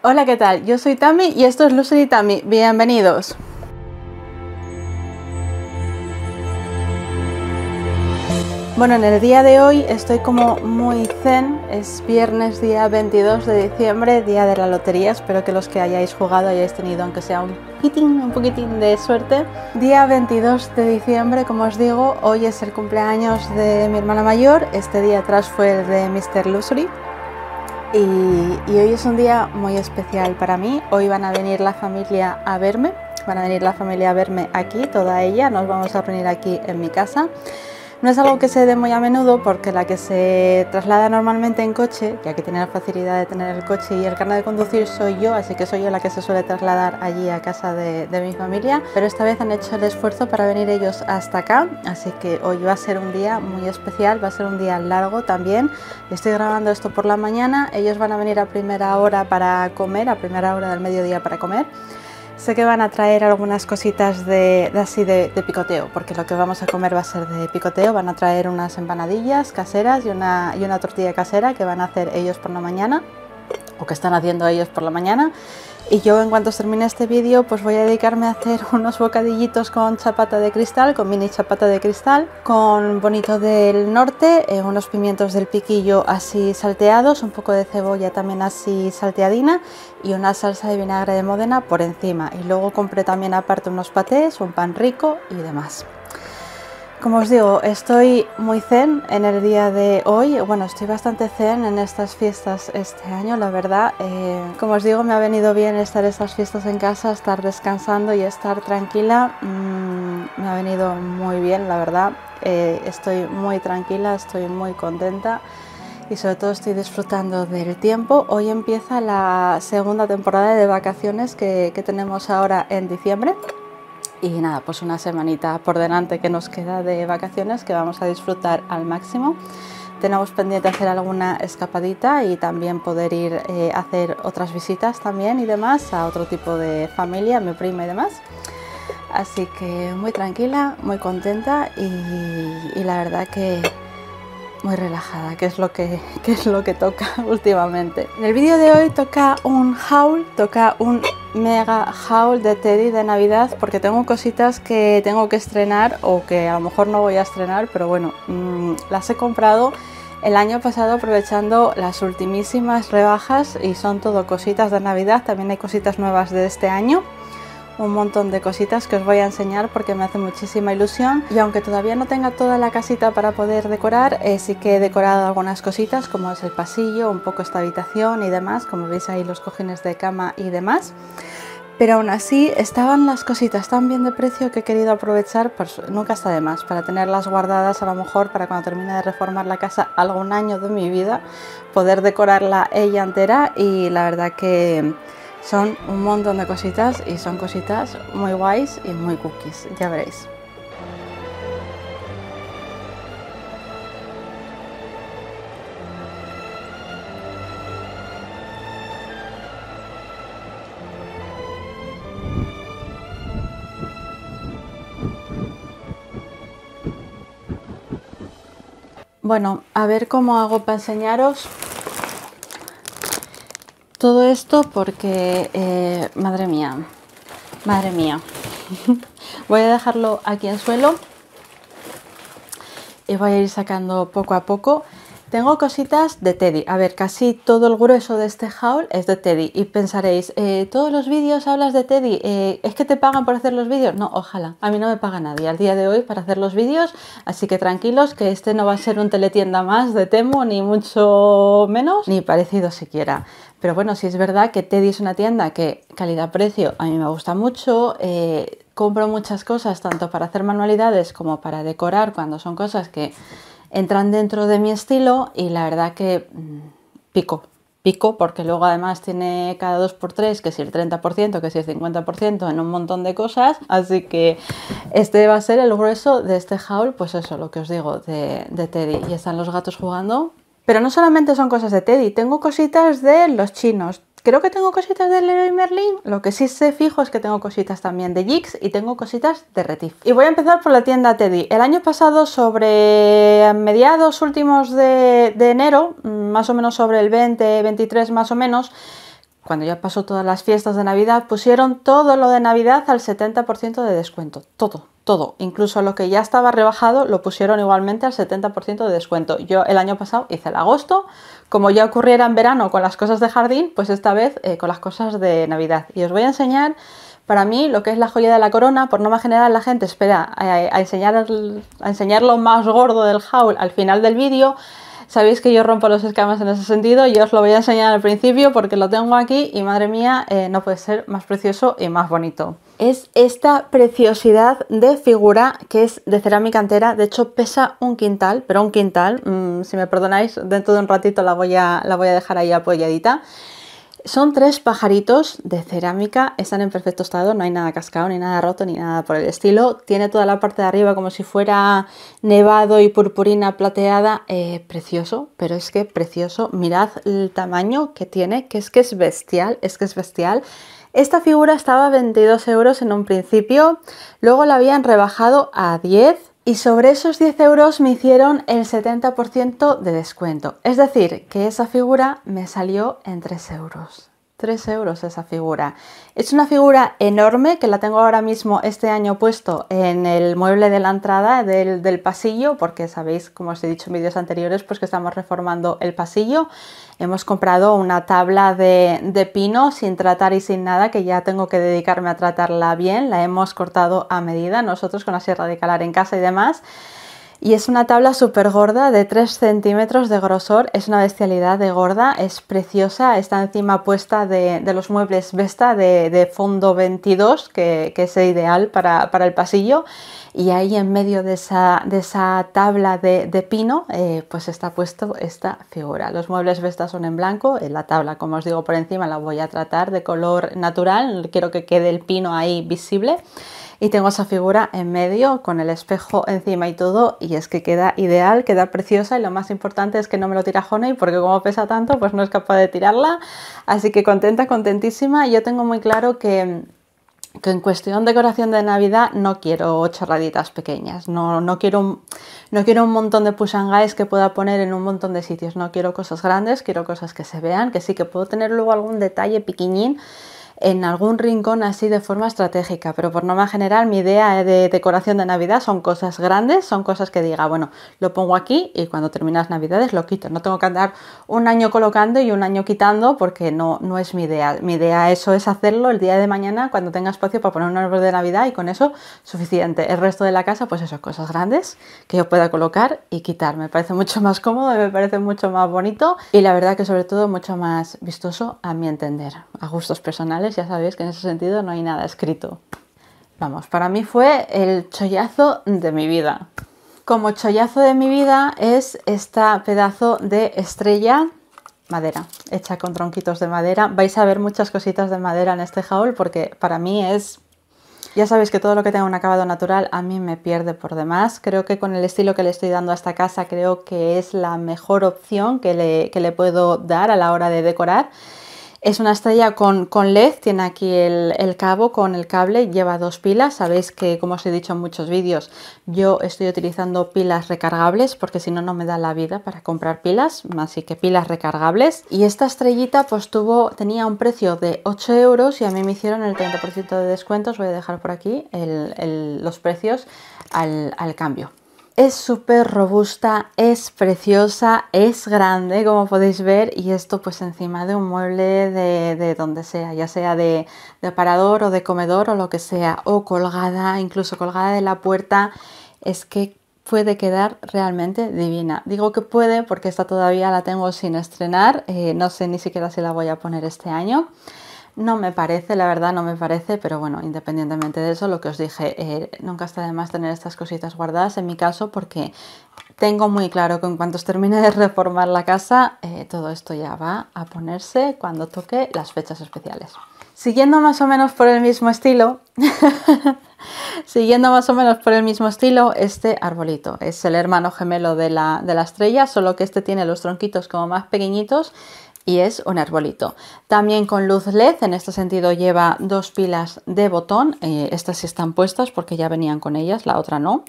Hola, ¿qué tal? Yo soy Tami y esto es Lucy y Tami. Bienvenidos. Bueno, en el día de hoy estoy como muy zen. Es viernes día 22 de diciembre, día de la lotería. Espero que los que hayáis jugado hayáis tenido, aunque sea un poquitín, un poquitín de suerte. Día 22 de diciembre, como os digo, hoy es el cumpleaños de mi hermana mayor. Este día atrás fue el de Mr. Lucy. Y, hoy es un día muy especial para mí. Hoy van a venir la familia a verme, van a venir la familia a verme aquí, toda ella. Nos vamos a reunir aquí en mi casa. No es algo que se dé muy a menudo porque la que se traslada normalmente en coche, ya que tiene la facilidad de tener el coche y el carnet de conducir, soy yo, así que soy yo la que se suele trasladar allí a casa de, de mi familia. Pero esta vez han hecho el esfuerzo para venir ellos hasta acá, así que hoy va a ser un día muy especial, va a ser un día largo también. Estoy grabando esto por la mañana, ellos van a venir a primera hora para comer, a primera hora del mediodía para comer. Sé que van a traer algunas cositas de, así de, picoteo, porque lo que vamos a comer va a ser de picoteo. Van a traer unas empanadillas caseras y una, y una tortilla casera que van a hacer ellos por la mañana, o que están haciendo ellos por la mañana. Y yo en cuanto termine este vídeo pues voy a dedicarme a hacer unos bocadillitos con chapata de cristal, con mini chapata de cristal, con bonito del norte, eh, unos pimientos del piquillo así salteados, un poco de cebolla también así salteadina y una salsa de vinagre de Módena por encima. Y luego compré también aparte unos patés, un pan rico y demás. Como os digo, estoy muy zen en el día de hoy. Bueno, estoy bastante zen en estas fiestas este año, la verdad. Eh, como os digo, me ha venido bien estar estas fiestas en casa, estar descansando y estar tranquila. Mm, me ha venido muy bien, la verdad. Eh, estoy muy tranquila, estoy muy contenta y sobre todo estoy disfrutando del tiempo. Hoy empieza la segunda temporada de vacaciones que tenemos ahora en diciembre. Y nada, pues una semanita por delante que nos queda de vacaciones que vamos a disfrutar al máximo. Tenemos pendiente hacer alguna escapadita y también poder ir eh, a hacer otras visitas también y demás a otro tipo de familia, mi prima y demás. Así que muy tranquila, muy contenta y la verdad que muy relajada, que es lo que, es lo que toca últimamente. En el vídeo de hoy toca un haul, toca un mega haul de Teddy de Navidad porque tengo cositas que tengo que estrenar o que a lo mejor no voy a estrenar, pero bueno, mm, las he comprado el año pasado aprovechando las ultimísimas rebajas y son todo cositas de Navidad, también hay cositas nuevas de este año un montón de cositas que os voy a enseñar porque me hace muchísima ilusión y aunque todavía no tenga toda la casita para poder decorar, eh, sí que he decorado algunas cositas como es el pasillo, un poco esta habitación y demás, como veis ahí los cojines de cama y demás pero aún así estaban las cositas tan bien de precio que he querido aprovechar, pues nunca está de más, para tenerlas guardadas a lo mejor para cuando termine de reformar la casa algún año de mi vida, poder decorarla ella entera y la verdad que son un montón de cositas y son cositas muy guays y muy cookies, ya veréis. Bueno, a ver cómo hago para enseñaros todo esto porque, eh, madre mía, madre mía. voy a dejarlo aquí en suelo y voy a ir sacando poco a poco. Tengo cositas de Teddy. A ver, casi todo el grueso de este haul es de Teddy. Y pensaréis, eh, ¿todos los vídeos hablas de Teddy? Eh, ¿Es que te pagan por hacer los vídeos? No, ojalá. A mí no me paga nadie al día de hoy para hacer los vídeos. Así que tranquilos, que este no va a ser un teletienda más de Temo, ni mucho menos, ni parecido siquiera. Pero bueno, si es verdad que Teddy es una tienda que calidad-precio a mí me gusta mucho. Eh, compro muchas cosas, tanto para hacer manualidades como para decorar, cuando son cosas que entran dentro de mi estilo y la verdad que mm, pico, pico, porque luego además tiene cada 2x3, que si el 30%, que si el 50%, en un montón de cosas. Así que este va a ser el grueso de este haul, pues eso, lo que os digo, de, de Teddy. Y están los gatos jugando. Pero no solamente son cosas de Teddy, tengo cositas de los chinos creo que tengo cositas de Leroy Merlin. Lo que sí sé fijo es que tengo cositas también de Jigs y tengo cositas de Retif. Y voy a empezar por la tienda Teddy. El año pasado, sobre mediados últimos de, de enero, mm, más o menos sobre el 20, 23 más o menos, cuando ya pasó todas las fiestas de Navidad, pusieron todo lo de Navidad al 70% de descuento. Todo, todo, incluso lo que ya estaba rebajado lo pusieron igualmente al 70% de descuento. Yo el año pasado hice el agosto, como ya ocurriera en verano con las cosas de jardín, pues esta vez eh, con las cosas de Navidad. Y os voy a enseñar para mí lo que es la joya de la corona, por no más general la gente espera eh, a, enseñar, a enseñar lo más gordo del haul al final del vídeo, Sabéis que yo rompo los escamas en ese sentido, yo os lo voy a enseñar al principio porque lo tengo aquí y madre mía, eh, no puede ser más precioso y más bonito. Es esta preciosidad de figura que es de cerámica entera, de hecho pesa un quintal, pero un quintal, mm, si me perdonáis, dentro de un ratito la voy a, la voy a dejar ahí apoyadita. Son tres pajaritos de cerámica, están en perfecto estado, no hay nada cascado, ni nada roto, ni nada por el estilo. Tiene toda la parte de arriba como si fuera nevado y purpurina plateada, eh, precioso, pero es que precioso. Mirad el tamaño que tiene, que es que es bestial, es que es bestial. Esta figura estaba a 22 euros en un principio, luego la habían rebajado a 10 y sobre esos 10 euros me hicieron el 70% de descuento. Es decir, que esa figura me salió en 3 euros. 3 euros esa figura. Es una figura enorme que la tengo ahora mismo este año puesto en el mueble de la entrada del, pasillo, porque sabéis, como os he dicho en vídeos anteriores, pues que estamos reformando el pasillo. Hemos comprado una tabla de, pino sin tratar y sin nada, que ya tengo que dedicarme a tratarla bien. La hemos cortado a medida, nosotros con la sierra de calar en casa y demás. Y es una tabla súper gorda de 3 centímetros de grosor, es una bestialidad de gorda, es preciosa, está encima puesta de, los muebles Vesta de, fondo 22, que, es ideal para, el pasillo, y ahí en medio de esa, de esa tabla de, pino, eh, pues está puesto esta figura. Los muebles Vesta son en blanco, en la tabla, como os digo por encima, la voy a tratar de color natural, quiero que quede el pino ahí visible y tengo esa figura en medio con el espejo encima y todo y es que queda ideal, queda preciosa y lo más importante es que no me lo tira Honey porque como pesa tanto pues no es capaz de tirarla, así que contenta, contentísima, yo tengo muy claro que en cuestión de decoración de Navidad no quiero chorraditas pequeñas, no, quiero, un, no quiero un montón de push que pueda poner en un montón de sitios, no quiero cosas grandes, quiero cosas que se vean, que sí que puedo tener luego algún detalle piquiñín, en algún rincón así de forma estratégica, pero por norma general mi idea de decoración de Navidad son cosas grandes, son cosas que diga, bueno, lo pongo aquí y cuando terminas Navidades lo quito, no tengo que andar un año colocando y un año quitando porque no, no es mi idea, mi idea eso es hacerlo el día de mañana cuando tenga espacio para poner un árbol de Navidad y con eso suficiente, el resto de la casa pues eso, cosas grandes que yo pueda colocar y quitar, me parece mucho más cómodo, me parece mucho más bonito y la verdad que sobre todo mucho más vistoso a mi entender, a gustos personales ya sabéis que en ese sentido no hay nada escrito. Vamos, para mí fue el chollazo de mi vida. Como chollazo de mi vida es esta pedazo de estrella madera, hecha con tronquitos de madera. Vais a ver muchas cositas de madera en este haul porque para mí es... Ya sabéis que todo lo que tenga un acabado natural a mí me pierde por demás. Creo que con el estilo que le estoy dando a esta casa creo que es la mejor opción que le, que le puedo dar a la hora de decorar. Es una estrella con, LED, tiene aquí el, cabo con el cable, lleva dos pilas. Sabéis que, como os he dicho en muchos vídeos, yo estoy utilizando pilas recargables porque si no, no me da la vida para comprar pilas, así que pilas recargables. Y esta estrellita pues tuvo, tenía un precio de 8 euros y a mí me hicieron el 30% de descuento. Os voy a dejar por aquí los precios al cambio es súper robusta, es preciosa, es grande como podéis ver y esto pues encima de un mueble de, donde sea, ya sea de, de, o de comedor o lo que sea, o colgada, incluso colgada de la puerta, es que puede quedar realmente divina. Digo que puede porque esta todavía la tengo sin estrenar, eh, no sé ni siquiera si la voy a poner este año. No me parece, la verdad no me parece, pero bueno, independientemente de eso, lo que os dije, eh, nunca está de más tener estas cositas guardadas en mi caso porque tengo muy claro que en cuanto termine de reformar la casa, eh, todo esto ya va a ponerse cuando toque las fechas especiales. Siguiendo más o menos por el mismo estilo, siguiendo más o menos por el mismo estilo, este arbolito es el hermano gemelo de la, de la estrella, solo que este tiene los tronquitos como más pequeñitos y es un arbolito. También con luz LED, en este sentido lleva dos pilas de botón, eh, estas están puestas porque ya venían con ellas, la otra no.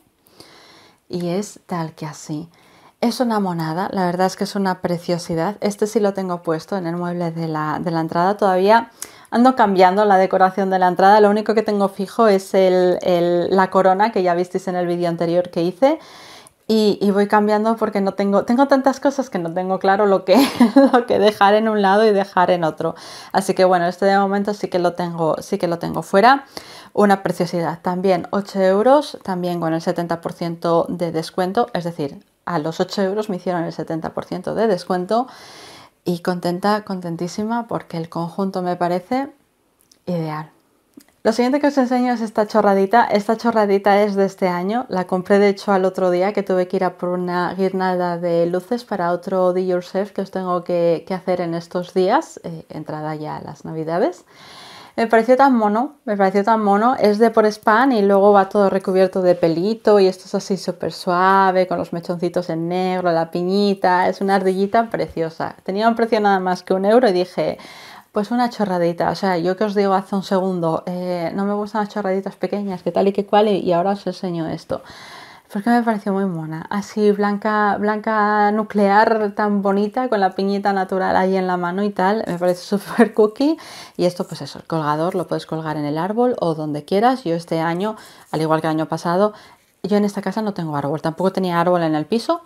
Y es tal que así. Es una monada, la verdad es que es una preciosidad. Este sí lo tengo puesto en el mueble de la, entrada, todavía ando cambiando la decoración de la entrada, lo único que tengo fijo es el, la corona que ya visteis en el vídeo anterior que hice y, voy cambiando porque no tengo, tengo tantas cosas que no tengo claro lo que, lo que dejar en un lado y dejar en otro. Así que bueno, este de momento sí que lo tengo, sí que lo tengo fuera. Una preciosidad, también 8 euros, también con el 70% de descuento, es decir, a los 8 euros me hicieron el 70% de descuento y contenta, contentísima porque el conjunto me parece ideal. Lo siguiente que os enseño es esta chorradita. Esta chorradita es de este año. La compré de hecho al otro día que tuve que ir a por una guirnalda de luces para otro Do Yourself que os tengo que, hacer en estos días, eh, entrada ya a las navidades. Me pareció tan mono, me pareció tan mono. Es de por spam y luego va todo recubierto de pelito y esto es así súper suave, con los mechoncitos en negro, la piñita. Es una ardillita preciosa. Tenía un precio nada más que un euro y dije, pues una chorradita, o sea, yo que os digo hace un segundo, eh, no me gustan las chorraditas pequeñas, que tal y que cual, y ahora os enseño esto. Porque me pareció muy mona, así blanca, blanca nuclear tan bonita, con la piñita natural ahí en la mano y tal, me parece súper cookie. Y esto pues eso, el colgador lo puedes colgar en el árbol o donde quieras. Yo este año, al igual que el año pasado, yo en esta casa no tengo árbol, tampoco tenía árbol en el piso,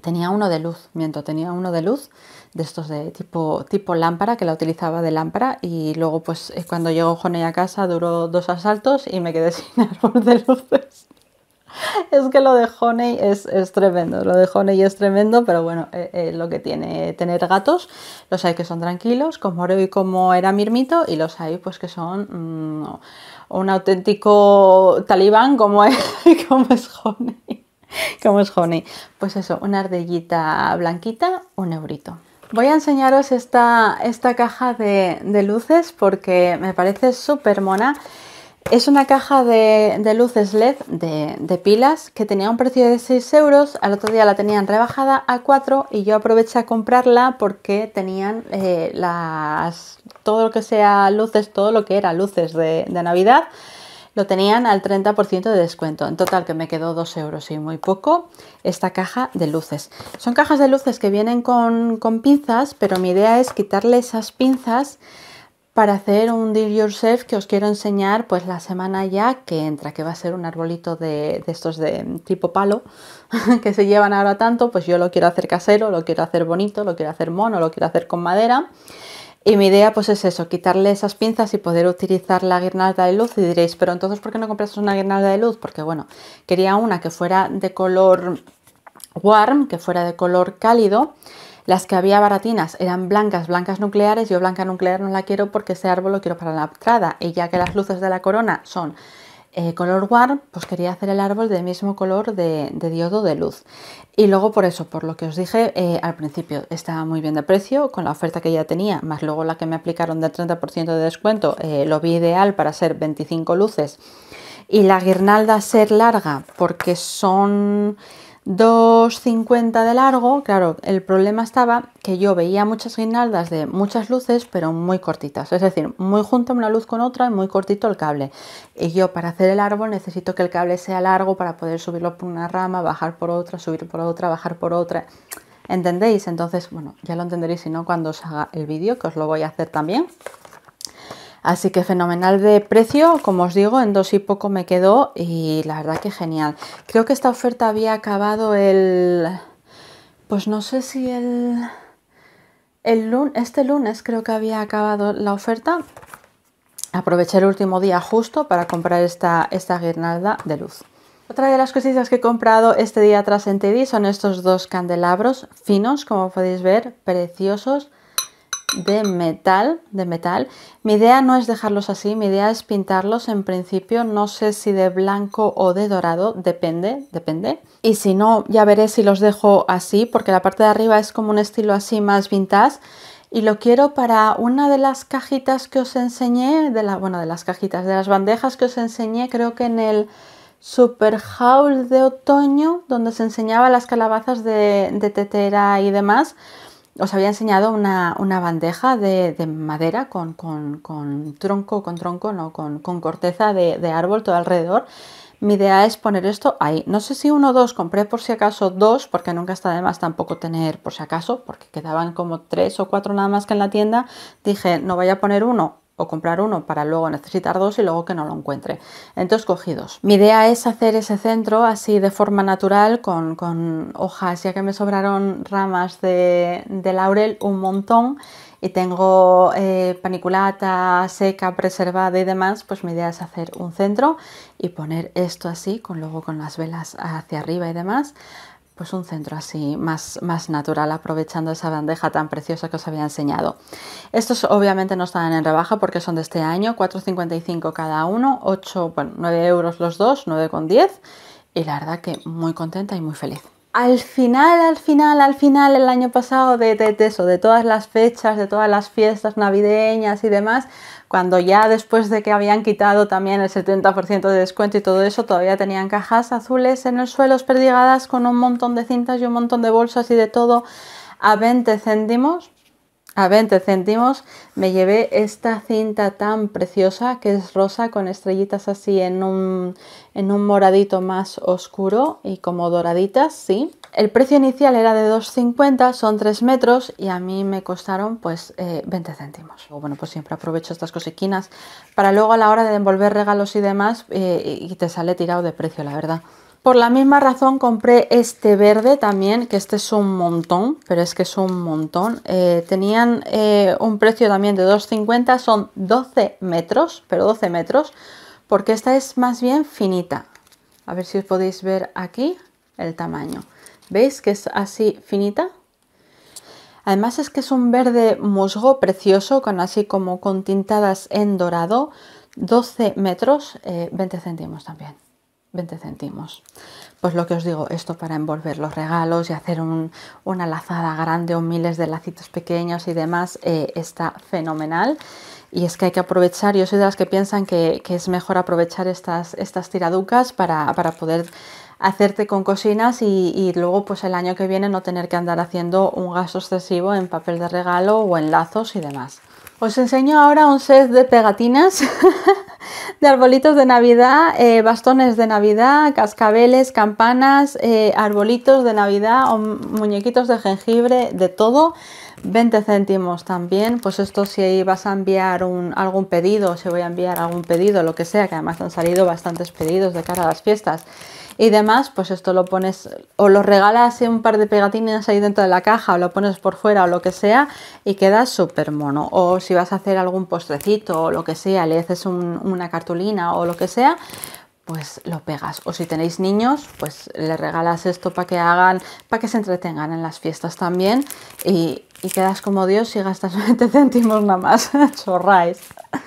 tenía uno de luz, miento, tenía uno de luz de estos de tipo, tipo lámpara, que la utilizaba de lámpara y luego pues eh, cuando llegó Honey a casa duró dos asaltos y me quedé sin árbol de luces. es que lo de Honey es, tremendo, lo de Honey es tremendo, pero bueno, eh, eh, lo que tiene tener gatos, los hay que son tranquilos, como Oreo y como era Mirmito, y los hay pues que son mm, un auténtico talibán como es, como es Honey. Como es Honey? Pues eso, una ardillita blanquita, un eurito. Voy a enseñaros esta, esta caja de, luces porque me parece súper mona. Es una caja de, luces LED de, pilas que tenía un precio de 6 euros, al otro día la tenían rebajada a 4 y yo aproveché a comprarla porque tenían eh, todo lo que sea luces, todo lo que era luces de Navidad lo tenían al 30% de descuento. En total que me quedó 2 euros y muy poco esta caja de luces. Son cajas de luces que vienen con, con pinzas, pero mi idea es quitarle esas pinzas para hacer un Deal Yourself que os quiero enseñar pues la semana ya que entra, que va a ser un arbolito de, de estos de tipo palo que se llevan ahora tanto, pues yo lo quiero hacer casero, lo quiero hacer bonito, lo quiero hacer mono, lo quiero hacer con madera y mi idea pues es eso, quitarle esas pinzas y poder utilizar la guirnalda de luz y diréis, pero entonces ¿por qué no compras una guirnalda de luz? Porque bueno, quería una que fuera de color warm, que fuera de color cálido. Las que había baratinas eran blancas, blancas nucleares. Yo blanca nuclear no la quiero porque ese árbol lo quiero para la entrada. Y ya que las luces de la corona son eh, color warm, pues quería hacer el árbol del mismo color de, diodo de luz. Y luego por eso, por lo que os dije eh, al principio, estaba muy bien de precio, con la oferta que ya tenía, más luego la que me aplicaron del 30% de descuento, eh, lo vi ideal para ser 25 luces. Y la guirnalda ser larga, porque son 2,50 de largo, claro, el problema estaba que yo veía muchas guirnaldas de muchas luces, pero muy cortitas, es decir, muy junta una luz con otra y muy cortito el cable. Y yo para hacer el árbol necesito que el cable sea largo para poder subirlo por una rama, bajar por otra, subir por otra, bajar por otra. ¿Entendéis? Entonces, bueno, ya lo entenderéis si no cuando os haga el vídeo, que os lo voy a hacer también. Así que fenomenal de precio, como os digo, en dos y poco me quedó y la verdad que genial. Creo que esta oferta había acabado el... pues no sé si el... el este lunes creo que había acabado la oferta. Aproveché el último día justo para comprar esta, esta guirnalda de luz. Otra de las cositas que he comprado este día tras Teddy son estos dos candelabros finos, como podéis ver, preciosos de metal, de metal. Mi idea no es dejarlos así, mi idea es pintarlos en principio, no sé si de blanco o de dorado, depende, depende. Y si no, ya veré si los dejo así, porque la parte de arriba es como un estilo así más vintage. Y lo quiero para una de las cajitas que os enseñé, de la, bueno, de las cajitas, de las bandejas que os enseñé, creo que en el Super Haul de otoño, donde se enseñaba las calabazas de, de tetera y demás os había enseñado una, bandeja de, madera con, tronco, con tronco, no, con, corteza de, árbol todo alrededor. Mi idea es poner esto ahí. No sé si uno o dos, compré por si acaso dos, porque nunca está de más tampoco tener por si acaso, porque quedaban como tres o cuatro nada más que en la tienda. Dije, no voy a poner uno o comprar uno para luego necesitar dos y luego que no lo encuentre. Entonces cogidos. Mi idea es hacer ese centro así de forma natural con, con hojas, ya que me sobraron ramas de, laurel un montón y tengo eh, paniculata seca, preservada y demás, pues mi idea es hacer un centro y poner esto así, con luego con las velas hacia arriba y demás, pues un centro así más, más natural, aprovechando esa bandeja tan preciosa que os había enseñado. Estos obviamente no están en rebaja porque son de este año, 4,55 cada uno, 8, bueno, 9 euros los dos, 9,10 y la verdad que muy contenta y muy feliz al final, al final, al final, el año pasado, de, de, de, eso, de todas las fechas, de todas las fiestas navideñas y demás, cuando ya después de que habían quitado también el 70% de descuento y todo eso, todavía tenían cajas azules en el suelo perdigadas con un montón de cintas y un montón de bolsas y de todo a 20 céntimos. A 20 céntimos me llevé esta cinta tan preciosa que es rosa con estrellitas así en un en un moradito más oscuro y como doraditas, sí. El precio inicial era de 2,50, son 3 metros y a mí me costaron pues 20 eh, céntimos. Bueno, pues siempre aprovecho estas cosequinas para luego a la hora de envolver regalos y demás eh, y te sale tirado de precio, la verdad. Por la misma razón compré este verde también, que este es un montón, pero es que es un montón. Eh, tenían un precio también de 2,50, son 12 metros, pero 12 metros porque esta es más bien finita. A ver si os podéis ver aquí el tamaño. ¿Veis que es así finita? Además es que es un verde musgo precioso, con así como con tintadas en dorado, 12 metros, 20 eh, céntimos también. 20 céntimos. Pues lo que os digo, esto para envolver los regalos y hacer una lazada grande o miles de lacitos pequeños y demás, eh, está fenomenal. Y es que hay que aprovechar, yo soy de las que piensan que, es mejor aprovechar estas, estas tiraducas para, poder hacerte con cocinas y, luego pues el año que viene no tener que andar haciendo un gasto excesivo en papel de regalo o en lazos y demás. Os enseño ahora un set de pegatinas de arbolitos de Navidad, eh, bastones de Navidad, cascabeles, campanas, eh, arbolitos de Navidad, o muñequitos de jengibre, de todo 20 céntimos también, pues esto si vas a enviar algún pedido, si voy a enviar algún pedido, lo que sea, que además han salido bastantes pedidos de cara a las fiestas y demás, pues esto lo pones o lo regalas un par de pegatinas ahí dentro de la caja o lo pones por fuera o lo que sea y queda súper mono. O si vas a hacer algún postrecito o lo que sea, le haces una cartulina o lo que sea, pues lo pegas. O si tenéis niños, pues le regalas esto para que hagan, para que se entretengan en las fiestas también. Y, y quedas como Dios si gastas 20 céntimos nada más. chorráis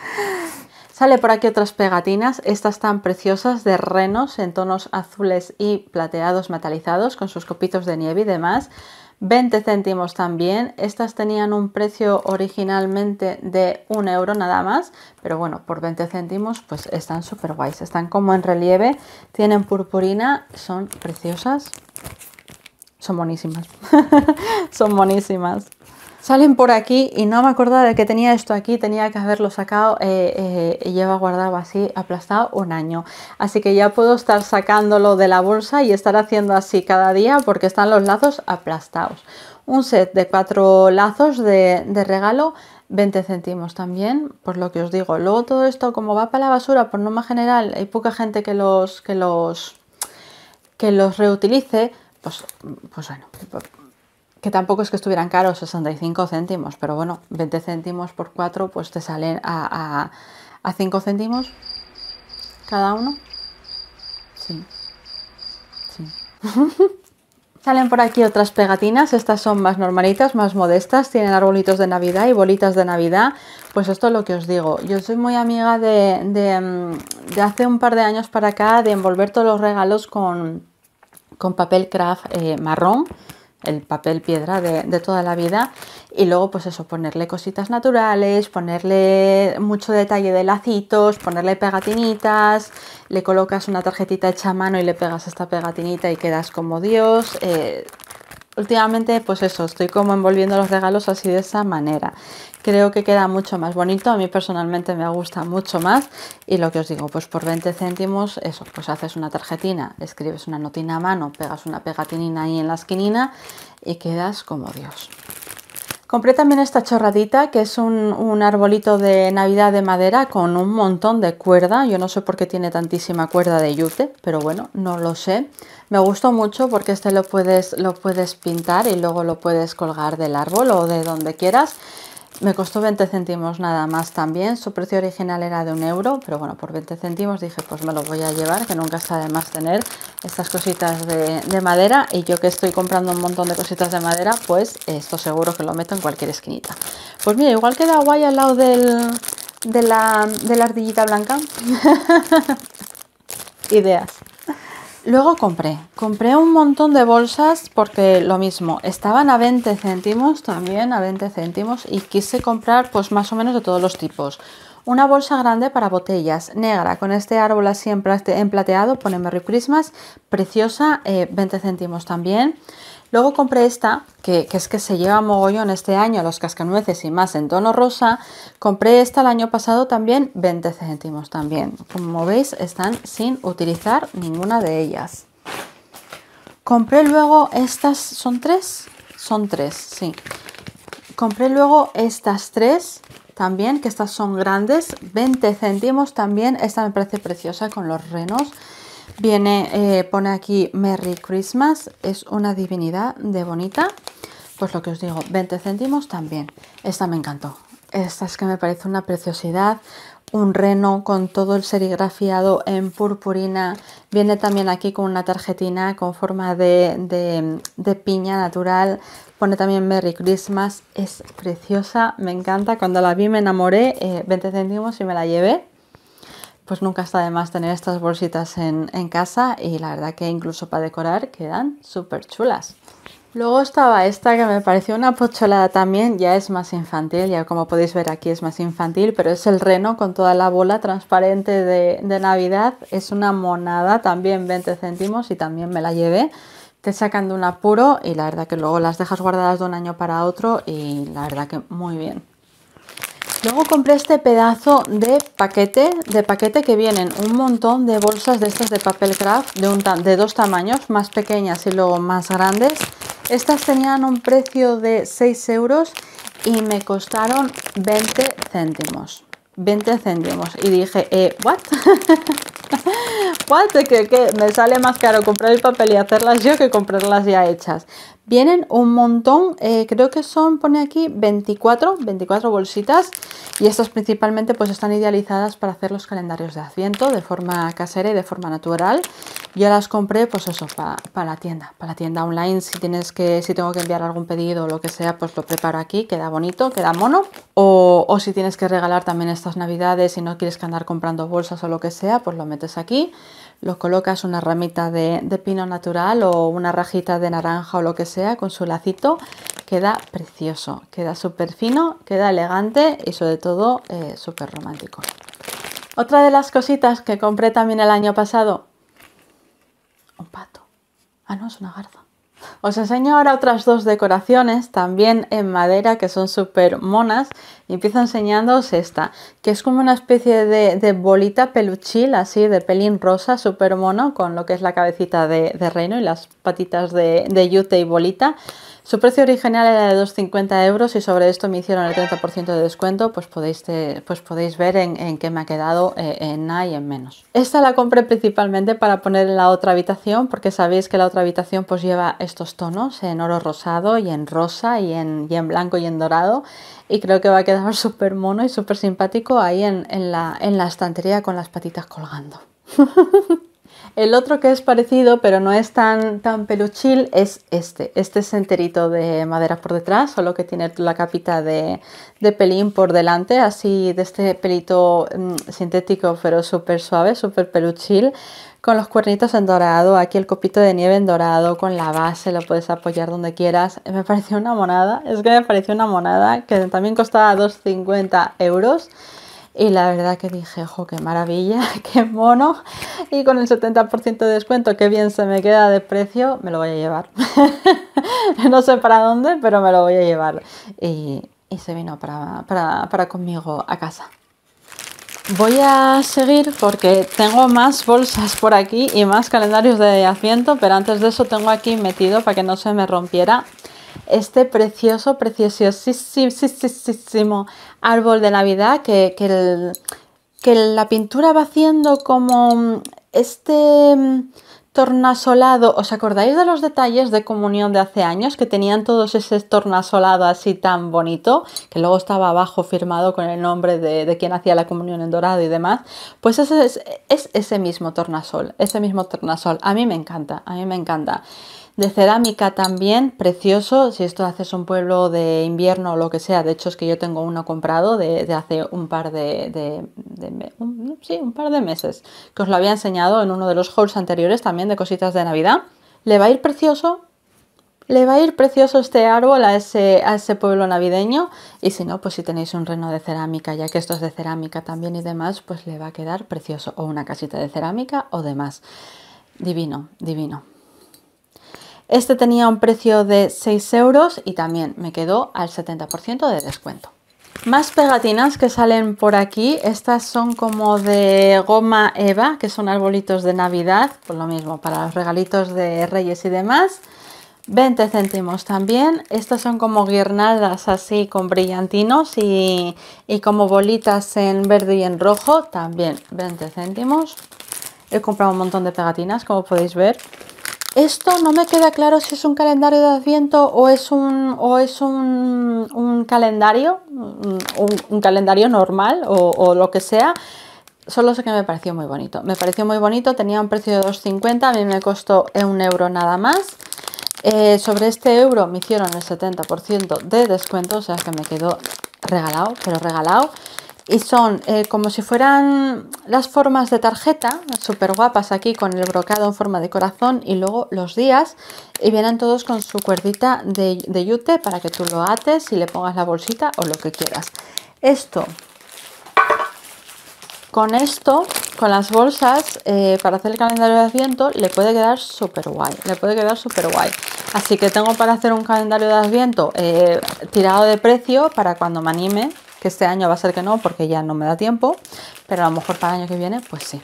Sale por aquí otras pegatinas, estas tan preciosas de renos en tonos azules y plateados metalizados con sus copitos de nieve y demás. 20 céntimos también. Estas tenían un precio originalmente de 1 euro nada más, pero bueno, por 20 céntimos pues están súper guays. Están como en relieve, tienen purpurina, son preciosas. Son monísimas. son monísimas. Salen por aquí y no me acordaba de que tenía esto aquí, tenía que haberlo sacado eh, eh, y lleva guardado así aplastado un año. Así que ya puedo estar sacándolo de la bolsa y estar haciendo así cada día porque están los lazos aplastados. Un set de cuatro lazos de, regalo 20 céntimos también, por lo que os digo. Luego todo esto como va para la basura por más general, hay poca gente que los, que los, que los reutilice, pues, pues bueno, que tampoco es que estuvieran caros 65 céntimos, pero bueno, 20 céntimos por 4 pues te salen a, 5 céntimos cada uno. Sí. Salen por aquí otras pegatinas, estas son más normalitas, más modestas, tienen arbolitos de Navidad y bolitas de Navidad. Pues esto es lo que os digo, yo soy muy amiga de, de, hace un par de años para acá de envolver todos los regalos con, papel craft eh, marrón el papel piedra de, toda la vida y luego pues eso, ponerle cositas naturales, ponerle mucho detalle de lacitos, ponerle pegatinitas, le colocas una tarjetita hecha a mano y le pegas esta pegatinita y quedas como Dios, eh, últimamente pues eso, estoy como envolviendo los regalos así de esa manera. Creo que queda mucho más bonito, a mí personalmente me gusta mucho más y lo que os digo, pues por 20 céntimos, eso, pues haces una tarjetina, escribes una notina a mano, pegas una pegatinina ahí en la esquinina y quedas como Dios. Compré también esta chorradita, que es un, arbolito de Navidad de madera con un montón de cuerda. Yo no sé por qué tiene tantísima cuerda de yute, pero bueno, no lo sé. Me gustó mucho porque este lo puedes, lo puedes pintar y luego lo puedes colgar del árbol o de donde quieras. Me costó 20 céntimos nada más también, su precio original era de un euro, pero bueno, por 20 céntimos dije pues me lo voy a llevar, que nunca está de más tener estas cositas de, madera y yo que estoy comprando un montón de cositas de madera, pues esto seguro que lo meto en cualquier esquinita. Pues mira, igual queda guay al lado de, la, de la ardillita blanca. Ideas. Luego compré, compré un montón de bolsas porque lo mismo, estaban a 20 céntimos, también a 20 céntimos y quise comprar pues más o menos de todos los tipos. Una bolsa grande para botellas, negra, con este árbol así en plateado, pone Merry Christmas, preciosa, 20 eh, céntimos también. Luego compré esta, que, es que se lleva mogollón este año los cascanueces y más en tono rosa. Compré esta el año pasado también 20 céntimos también. Como veis están sin utilizar ninguna de ellas. Compré luego estas, ¿son tres? Son tres, sí. Compré luego estas tres también, que estas son grandes, 20 céntimos también. Esta me parece preciosa con los renos. Viene, eh, pone aquí Merry Christmas, es una divinidad de bonita. Pues lo que os digo, 20 céntimos también. Esta me encantó. Esta es que me parece una preciosidad. Un reno con todo el serigrafiado en purpurina. Viene también aquí con una tarjetina con forma de, de, piña natural. Pone también Merry Christmas. Es preciosa, me encanta. Cuando la vi me enamoré, 20 eh, céntimos y me la llevé pues nunca está de más tener estas bolsitas en, casa y la verdad que incluso para decorar quedan súper chulas. Luego estaba esta que me pareció una pocholada también, ya es más infantil, ya como podéis ver aquí es más infantil, pero es el reno con toda la bola transparente de, de Navidad, es una monada, también 20 céntimos y también me la llevé. Te sacan de un apuro y la verdad que luego las dejas guardadas de un año para otro y la verdad que muy bien. Luego compré este pedazo de paquete, de paquete que vienen un montón de bolsas de estas de papel craft de, dos tamaños, más pequeñas y luego más grandes. Estas tenían un precio de 6 euros y me costaron 20 céntimos. 20 céntimos. Y dije, eh, ¿what? te crees que me sale más caro comprar el papel y hacerlas yo que comprarlas ya hechas. Vienen un montón, eh, creo que son, pone aquí, 24, 24 bolsitas. Y estas principalmente pues están idealizadas para hacer los calendarios de asiento de forma casera y de forma natural. Yo las compré, pues eso, para, la tienda, para la tienda online. Si tienes que, si tengo que enviar algún pedido o lo que sea, pues lo preparo aquí, queda bonito, queda mono. O, si tienes que regalar también estas navidades y no quieres que andar comprando bolsas o lo que sea, pues lo metes aquí, lo colocas una ramita de, pino natural o una rajita de naranja o lo que sea con su lacito queda precioso, queda súper fino, queda elegante y sobre todo eh, súper romántico. Otra de las cositas que compré también el año pasado pato. Ah, no, es una garza. Os enseño ahora otras dos decoraciones, también en madera, que son súper monas. Y empiezo enseñándoos esta, que es como una especie de, bolita peluchil, así de pelín rosa, súper mono, con lo que es la cabecita de, reino y las patitas de, de yute y bolita su precio original era de 2,50 euros y sobre esto me hicieron el 30% de descuento, pues podéis, eh, pues podéis ver en, qué me ha quedado eh, en A y en menos. Esta la compré principalmente para poner en la otra habitación, porque sabéis que la otra habitación pues lleva estos tonos en oro rosado y en rosa y en, en blanco y en dorado y creo que va a quedar súper mono y súper simpático ahí en, la, en la estantería con las patitas colgando. El otro que es parecido, pero no es tan, tan peluchil, es este. Este es enterito de madera por detrás, solo que tiene la capita de, pelín por delante, así de este pelito mm, sintético, pero súper suave, súper peluchil con los cuernitos en dorado, aquí el copito de nieve en dorado, con la base, lo puedes apoyar donde quieras. Me pareció una monada, es que me pareció una monada que también costaba 2,50 euros. Y la verdad que dije, jo, qué maravilla, qué mono. Y con el 70% de descuento, qué bien se me queda de precio, me lo voy a llevar. no sé para dónde, pero me lo voy a llevar. Y, se vino para, para conmigo a casa. Voy a seguir porque tengo más bolsas por aquí y más calendarios de asiento, pero antes de eso tengo aquí metido para que no se me rompiera este precioso, preciosísimo árbol de Navidad que, que, el, que la pintura va haciendo como mm, este mm, tornasolado, ¿os acordáis de los detalles de comunión de hace años que tenían todos ese tornasolado así tan bonito, que luego estaba abajo firmado con el nombre de, de quien hacía la comunión en dorado y demás? Pues ese es, es ese mismo tornasol, ese mismo tornasol. A mí me encanta, a mí me encanta. De cerámica también, precioso, si esto haces un pueblo de invierno o lo que sea, de hecho es que yo tengo uno comprado de, hace un par de, sí, un par de meses, que os lo había enseñado en uno de los hauls anteriores también de cositas de Navidad. Le va a ir precioso, le va a ir precioso este árbol a ese, a ese pueblo navideño y si no, pues si tenéis un reno de cerámica, ya que esto es de cerámica también y demás, pues le va a quedar precioso o una casita de cerámica o demás. Divino, divino. Este tenía un precio de 6 euros y también me quedó al 70% de descuento. Más pegatinas que salen por aquí, estas son como de goma Eva, que son arbolitos de Navidad, pues lo mismo, para los regalitos de Reyes y demás. 20 céntimos también, estas son como guirnaldas así con brillantinos y, y como bolitas en verde y en rojo, también 20 céntimos. He comprado un montón de pegatinas, como podéis ver, esto no me queda claro si es un calendario de Adviento o es un, es un, calendario, un, calendario normal o, lo que sea. Solo sé que me pareció muy bonito. Me pareció muy bonito, tenía un precio de 2,50, a mí me costó un euro nada más. Eh, sobre este euro me hicieron el 70% de descuento, o sea que me quedó regalado, pero regalado y son eh, como si fueran las formas de tarjeta, súper guapas aquí con el brocado en forma de corazón y luego los días y vienen todos con su cuerdita de, yute para que tú lo ates y le pongas la bolsita o lo que quieras. Esto, con esto, con las bolsas, eh, para hacer el calendario de adviento le puede quedar súper guay, le puede quedar súper guay. Así que tengo para hacer un calendario de adviento eh, tirado de precio para cuando me anime que este año va a ser que no porque ya no me da tiempo, pero a lo mejor para el año que viene pues sí.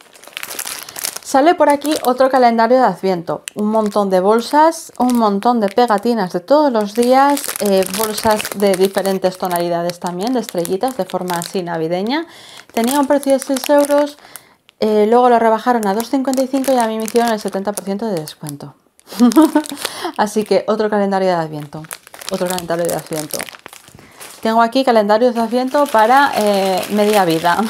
Sale por aquí otro calendario de Adviento, un montón de bolsas, un montón de pegatinas de todos los días, eh, bolsas de diferentes tonalidades también, de estrellitas, de forma así navideña. Tenía un precio de 6 euros, eh, luego lo rebajaron a 2,55 y a mí me hicieron el 70% de descuento. así que otro calendario de Adviento, otro calendario de Adviento. Tengo aquí calendarios de Adviento para eh, media vida.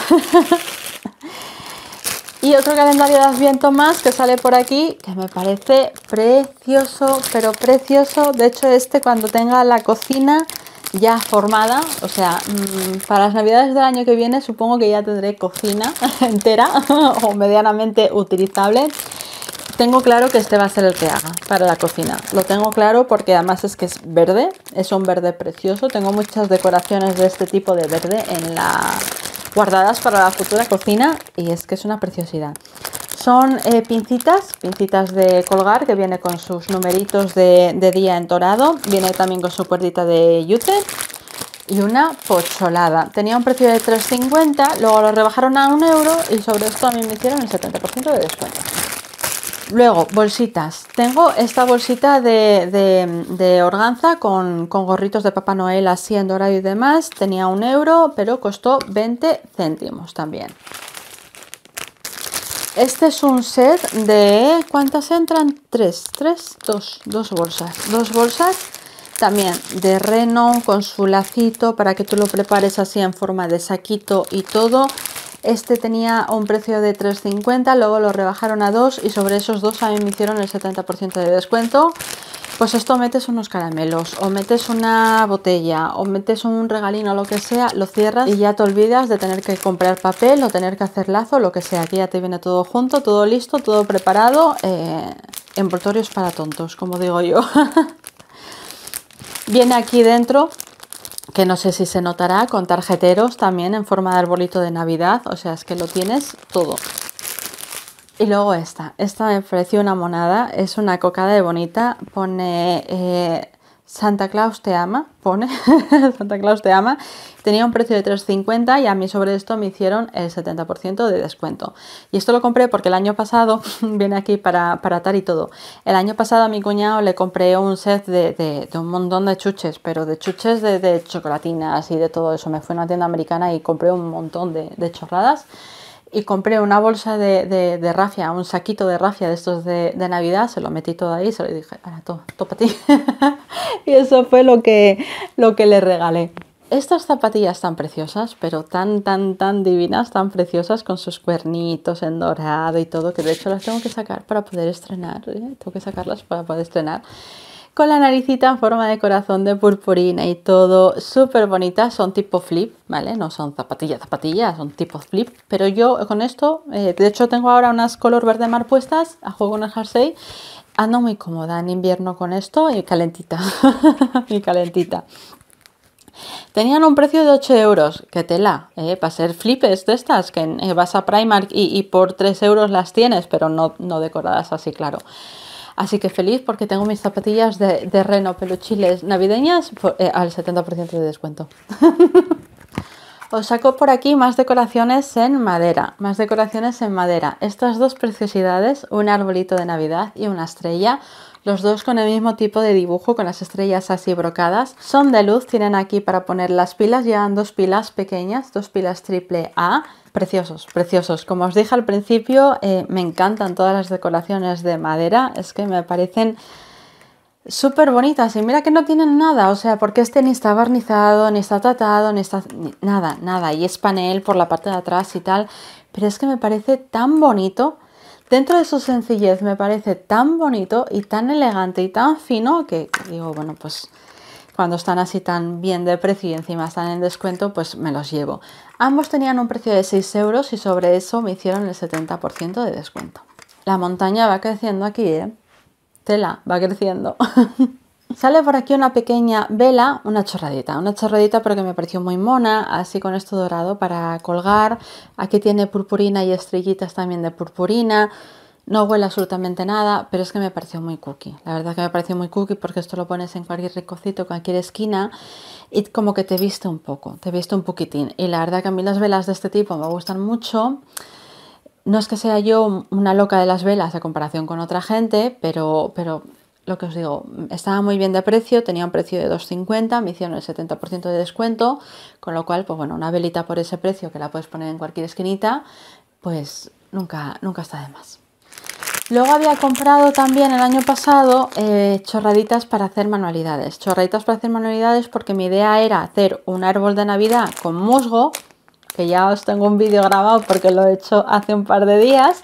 y otro calendario de Adviento más que sale por aquí, que me parece precioso, pero precioso. De hecho, este cuando tenga la cocina ya formada, o sea, mm, para las navidades del año que viene supongo que ya tendré cocina entera o medianamente utilizable tengo claro que este va a ser el que haga para la cocina. Lo tengo claro porque además es que es verde, es un verde precioso. Tengo muchas decoraciones de este tipo de verde guardadas para la futura cocina y es que es una preciosidad. Son eh, pincitas, pincitas de colgar que viene con sus numeritos de, día entorado. viene también con su cuerdita de yute y una pocholada. Tenía un precio de 3,50, luego lo rebajaron a un euro y sobre esto a mí me hicieron el 70% de descuento. Luego, bolsitas. Tengo esta bolsita de, de, organza con, con, gorritos de Papá Noel así en dorado y demás. Tenía un euro, pero costó 20 céntimos también. Este es un set de... ¿Cuántas entran? Tres, tres, dos, dos bolsas. Dos bolsas también de reno con su lacito para que tú lo prepares así en forma de saquito y todo. Este tenía un precio de 3,50, luego lo rebajaron a 2 y sobre esos dos a mí me hicieron el 70% de descuento. Pues esto metes unos caramelos o metes una botella o metes un regalino lo que sea, lo cierras y ya te olvidas de tener que comprar papel o tener que hacer lazo, lo que sea. Aquí ya te viene todo junto, todo listo, todo preparado. Eh, envoltorios para tontos, como digo yo. Viene aquí dentro, que no sé si se notará, con tarjeteros también en forma de arbolito de Navidad. O sea, es que lo tienes todo. Y luego esta. Esta me ofreció una monada. Es una cocada de bonita. Pone... Eh, Santa Claus te ama, pone, Santa Claus te ama, tenía un precio de 3,50 y a mí sobre esto me hicieron el 70% de descuento. Y esto lo compré porque el año pasado, viene aquí para, para atar y todo, el año pasado a mi cuñado le compré un set de, un montón de chuches, pero de chuches de, de, chocolatinas y de todo eso. Me fui a una tienda americana y compré un montón de chorradas y compré una bolsa de, rafia, un saquito de rafia de estos de, Navidad, se lo metí todo ahí, se lo dije, para todo para ti. y eso fue lo que, lo que le regalé. Estas zapatillas tan preciosas, pero tan, tan, tan divinas, tan preciosas, con sus cuernitos en dorado y todo, que de hecho las tengo que sacar para poder estrenar, ¿eh? tengo que sacarlas para poder estrenar con la naricita en forma de corazón de purpurina y todo súper bonitas, son tipo flip, ¿vale? No son zapatillas, zapatillas, son tipo flip, pero yo con esto, eh, de hecho tengo ahora unas color verde mar puestas, a juego unas jersey, ando muy cómoda en invierno con esto y calentita, y calentita. Tenían un precio de 8 euros, que tela, eh, para ser flipes de estas, que eh, vas a Primark y, por 3 euros las tienes, pero no decoradas así, claro. Así que feliz porque tengo mis zapatillas de, reno peluchiles navideñas pues, eh, al 70% de descuento. Os saco por aquí más decoraciones en madera, más decoraciones en madera. Estas dos preciosidades, un arbolito de Navidad y una estrella, los dos con el mismo tipo de dibujo, con las estrellas así brocadas. Son de luz, tienen aquí para poner las pilas, llevan dos pilas pequeñas, dos pilas triple A Preciosos, preciosos. Como os dije al principio, eh, me encantan todas las decoraciones de madera. Es que me parecen súper bonitas. Y mira que no tienen nada. O sea, porque este ni está barnizado, ni está tratado, ni está... nada, nada. Y es panel por la parte de atrás y tal. Pero es que me parece tan bonito. Dentro de su sencillez me parece tan bonito y tan elegante y tan fino que digo, bueno, pues cuando están así tan bien de precio y encima están en descuento, pues me los llevo. Ambos tenían un precio de 6 euros y sobre eso me hicieron el 70% de descuento. La montaña va creciendo aquí, ¿eh? Tela, va creciendo. Sale por aquí una pequeña vela, una chorradita, una chorradita porque me pareció muy mona, así con esto dorado para colgar. Aquí tiene purpurina y estrellitas también de purpurina. No huele absolutamente nada, pero es que me pareció muy cookie. La verdad que me pareció muy cookie porque esto lo pones en cualquier ricocito, cualquier esquina y como que te viste un poco, te viste un poquitín. Y la verdad que a mí las velas de este tipo me gustan mucho. No es que sea yo una loca de las velas a comparación con otra gente, pero, pero lo que os digo, estaba muy bien de precio, tenía un precio de 2,50, me hicieron el 70% de descuento, con lo cual, pues bueno, una velita por ese precio que la puedes poner en cualquier esquinita, pues nunca, nunca está de más. Luego había comprado también el año pasado eh, chorraditas para hacer manualidades. Chorraditas para hacer manualidades porque mi idea era hacer un árbol de Navidad con musgo, que ya os tengo un vídeo grabado porque lo he hecho hace un par de días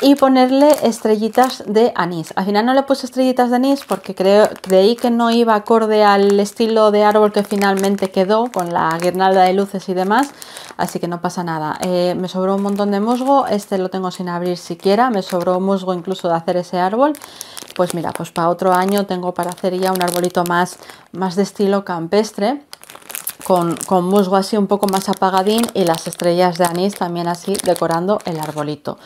y ponerle estrellitas de anís. Al final no le puse estrellitas de anís porque creo, creí que no iba acorde al estilo de árbol que finalmente quedó con la guirnalda de luces y demás, así que no pasa nada. Eh, me sobró un montón de musgo, este lo tengo sin abrir siquiera, me sobró musgo incluso de hacer ese árbol. Pues mira, pues para otro año tengo para hacer ya un arbolito más, más de estilo campestre con, musgo así un poco más apagadín y las estrellas de anís también así decorando el arbolito.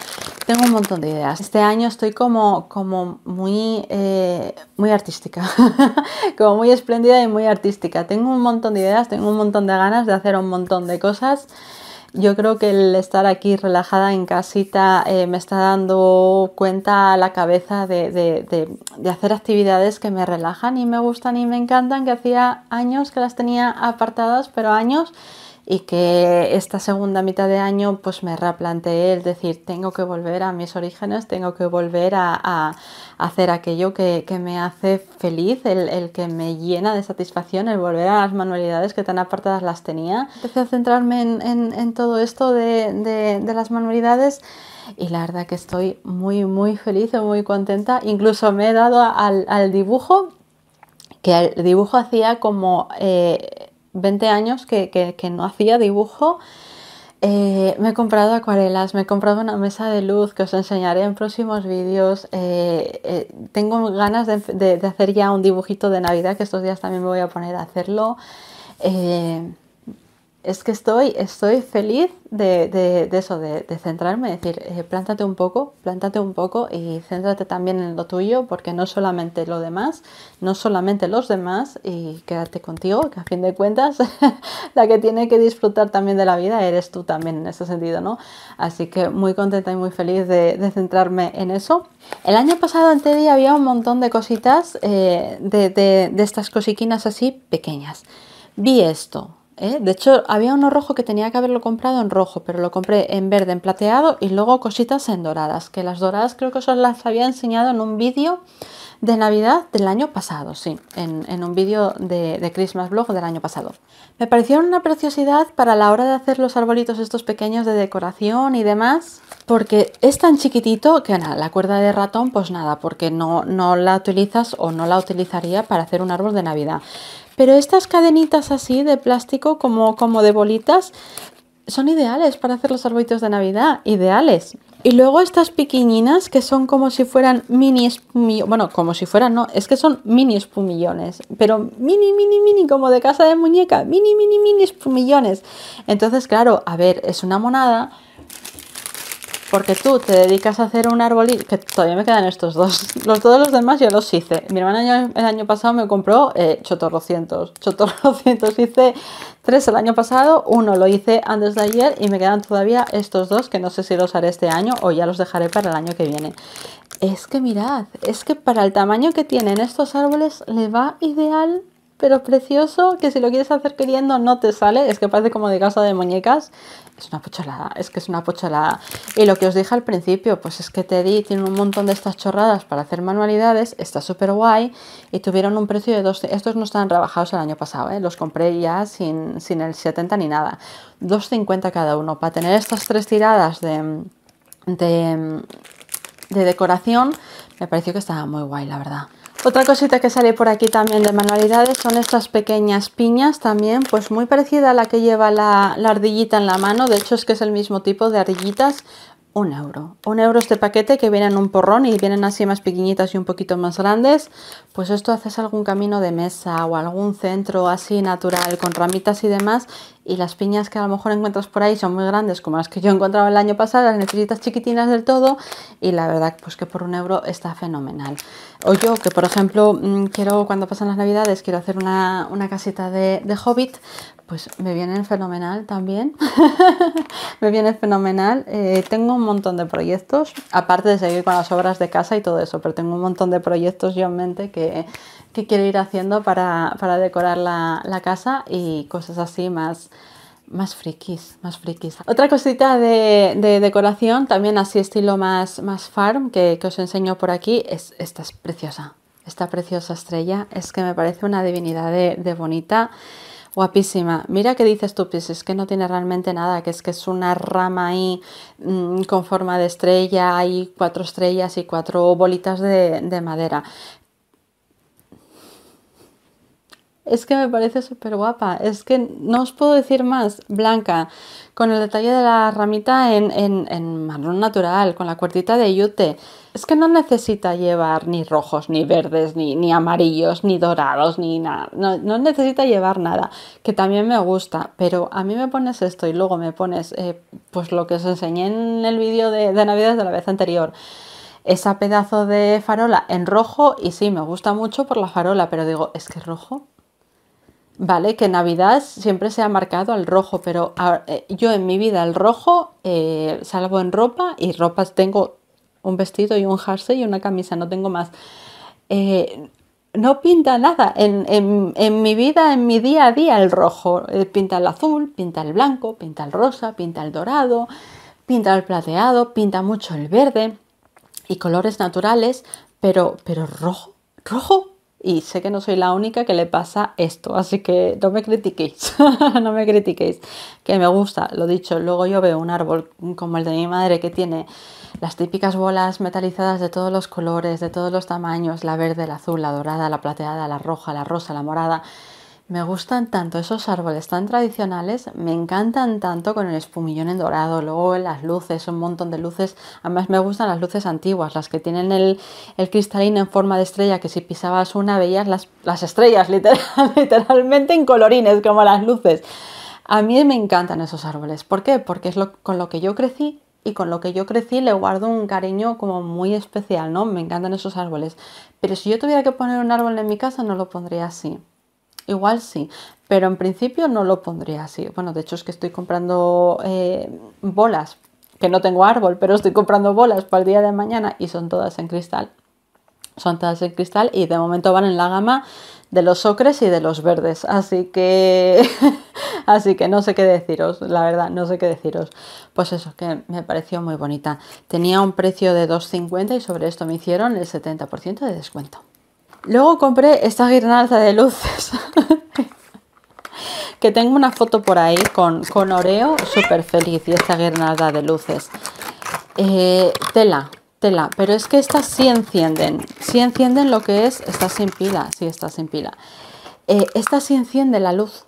Tengo un montón de ideas. Este año estoy como, como muy, eh, muy artística, como muy espléndida y muy artística. Tengo un montón de ideas, tengo un montón de ganas de hacer un montón de cosas. Yo creo que el estar aquí relajada en casita eh, me está dando cuenta a la cabeza de, de, hacer actividades que me relajan y me gustan y me encantan, que hacía años que las tenía apartadas, pero años y que esta segunda mitad de año pues me replanteé el decir tengo que volver a mis orígenes, tengo que volver a, hacer aquello que, me hace feliz, el, que me llena de satisfacción, el volver a las manualidades que tan apartadas las tenía. Empecé a centrarme en, todo esto de, las manualidades y la verdad que estoy muy muy feliz, muy contenta, incluso me he dado al, dibujo, que el dibujo hacía como... Eh, 20 años que, no hacía dibujo. Eh, me he comprado acuarelas, me he comprado una mesa de luz que os enseñaré en próximos vídeos. Eh, eh, tengo ganas de, de, hacer ya un dibujito de Navidad, que estos días también me voy a poner a hacerlo es que estoy, estoy feliz de, eso, de, centrarme, es decir, eh, plántate un poco, plántate un poco y céntrate también en lo tuyo, porque no solamente lo demás, no solamente los demás, y quédate contigo, que a fin de cuentas la que tiene que disfrutar también de la vida eres tú también en ese sentido, ¿no? Así que muy contenta y muy feliz de, centrarme en eso. El año pasado en Teddy había un montón de cositas, eh, de estas cosiquinas así pequeñas. Vi esto, ¿Eh? De hecho, había uno rojo que tenía que haberlo comprado en rojo, pero lo compré en verde, en plateado y luego cositas en doradas, que las doradas creo que os las había enseñado en un vídeo de Navidad del año pasado, sí, en, un vídeo de, Christmas Blog del año pasado. Me parecieron una preciosidad para la hora de hacer los arbolitos estos pequeños de decoración y demás, porque es tan chiquitito que nada, la cuerda de ratón, pues nada, porque no, no la utilizas o no la utilizaría para hacer un árbol de Navidad. Pero estas cadenitas así de plástico como, como de bolitas son ideales para hacer los arbolitos de Navidad, ideales. Y luego estas piquiñinas que son como si fueran mini espumillones, bueno, como si fueran, no, es que son mini espumillones, pero mini, mini, mini, como de casa de muñeca, mini, mini, mini espumillones. Entonces, claro, a ver, es una monada, porque tú te dedicas a hacer un árbol que todavía me quedan estos dos. Los todos los demás yo los hice. Mi hermana el año pasado me compró eh, chotorrocientos. Chotorrocientos hice tres el año pasado, uno lo hice antes de ayer y me quedan todavía estos dos que no sé si los haré este año o ya los dejaré para el año que viene. Es que mirad, es que para el tamaño que tienen estos árboles le va ideal pero precioso, que si lo quieres hacer queriendo no te sale, es que parece como de casa de muñecas. Es una pocholada, es que es una pocholada. Y lo que os dije al principio, pues es que Teddy tiene un montón de estas chorradas para hacer manualidades, está súper guay y tuvieron un precio de dos Estos no están rebajados el año pasado, ¿eh? los compré ya sin, el 70 ni nada. 2,50 cada uno. Para tener estas tres tiradas de, de decoración, me pareció que estaba muy guay, la verdad. Otra cosita que sale por aquí también de manualidades son estas pequeñas piñas también, pues muy parecida a la que lleva la, ardillita en la mano, de hecho es que es el mismo tipo de ardillitas, un euro. Un euro este paquete que viene en un porrón y vienen así más pequeñitas y un poquito más grandes. Pues esto haces algún camino de mesa o algún centro así natural con ramitas y demás. Y las piñas que a lo mejor encuentras por ahí son muy grandes como las que yo encontraba el año pasado. Las necesitas chiquitinas del todo y la verdad pues que por un euro está fenomenal. O yo, que por ejemplo, mm, quiero cuando pasan las navidades, quiero hacer una, casita de, hobbit, pues me vienen fenomenal también. me viene fenomenal. Eh, tengo un montón de proyectos, aparte de seguir con las obras de casa y todo eso, pero tengo un montón de proyectos yo en mente que, quiero ir haciendo para, decorar la, la casa y cosas así más más frikis, más frikis. Otra cosita de, decoración, también así estilo más, farm, que, os enseño por aquí, es, esta es preciosa. Esta preciosa estrella es que me parece una divinidad de, bonita, guapísima. Mira que dices tú, es que no tiene realmente nada, que es que es una rama ahí mm, con forma de estrella, hay cuatro estrellas y cuatro bolitas de madera. Es que me parece súper guapa. Es que no os puedo decir más. Blanca, con el detalle de la ramita en, marrón natural, con la cuartita de yute. Es que no necesita llevar ni rojos, ni verdes, ni, ni amarillos, ni dorados, ni nada. No, necesita llevar nada, que también me gusta. Pero a mí me pones esto y luego me pones eh, pues lo que os enseñé en el vídeo de, de Navidad de la vez anterior esa pedazo de farola en rojo y sí, me gusta mucho por la farola, pero digo, es que rojo, Vale, que Navidad siempre se ha marcado al rojo, pero eh, yo en mi vida el rojo, eh, salgo salvo en ropa, y ropas tengo un vestido y un jersey y una camisa, no tengo más. Eh, no pinta nada. En, mi vida, en mi día a día, el rojo pinta el azul, pinta el blanco, pinta el rosa, pinta el dorado, pinta el plateado, pinta mucho el verde y colores naturales, pero, pero rojo, rojo, y sé que no soy la única que le pasa esto, así que no me critiquéis, no me critiquéis, que me gusta, lo dicho, luego yo veo un árbol como el de mi madre que tiene las típicas bolas metalizadas de todos los colores, de todos los tamaños, la verde, la azul, la dorada, la plateada, la roja, la rosa, la morada, me gustan tanto esos árboles tan tradicionales, me encantan tanto con el espumillón en dorado, luego las luces, un montón de luces. Además me gustan las luces antiguas, las que tienen el, cristalín cristalino en forma de estrella, que si pisabas una veías las, estrellas literalmente en colorines, como las luces. A mí me encantan esos árboles. ¿Por qué? Porque es lo, con lo que yo crecí y con lo que yo crecí le guardo un cariño como muy especial, ¿no? Me encantan esos árboles. Pero si yo tuviera que poner un árbol en mi casa no lo pondría así. Igual sí, pero en principio no lo pondría así. Bueno, de hecho es que estoy comprando eh, bolas, que no tengo árbol, pero estoy comprando bolas para el día de mañana y son todas en cristal. Son todas en cristal y de momento van en la gama de los ocres y de los verdes. Así que, así que no sé qué deciros, la verdad, no sé qué deciros. Pues eso, que me pareció muy bonita. Tenía un precio de 2,50 y sobre esto me hicieron el 70% de descuento. Luego compré esta guirnalda de luces. que tengo una foto por ahí con, con Oreo súper feliz y esta guirnalda de luces. Eh, tela, tela. Pero es que estas sí encienden. Sí encienden lo que es. Está sin pila. Sí, está sin pila. Eh, esta sí enciende la luz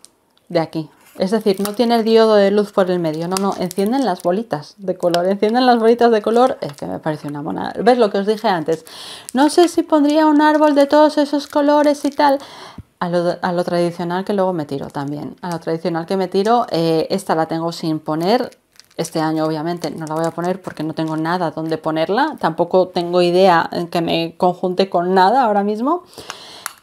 de aquí. Es decir, no tiene el diodo de luz por el medio, no, no, encienden las bolitas de color, encienden las bolitas de color, es que me parece una monada. ¿Ves lo que os dije antes? No sé si pondría un árbol de todos esos colores y tal. A lo, tradicional que luego me tiro también. A lo tradicional que me tiro, eh, esta la tengo sin poner, este año obviamente no la voy a poner porque no tengo nada donde ponerla, tampoco tengo idea en que me conjunte con nada ahora mismo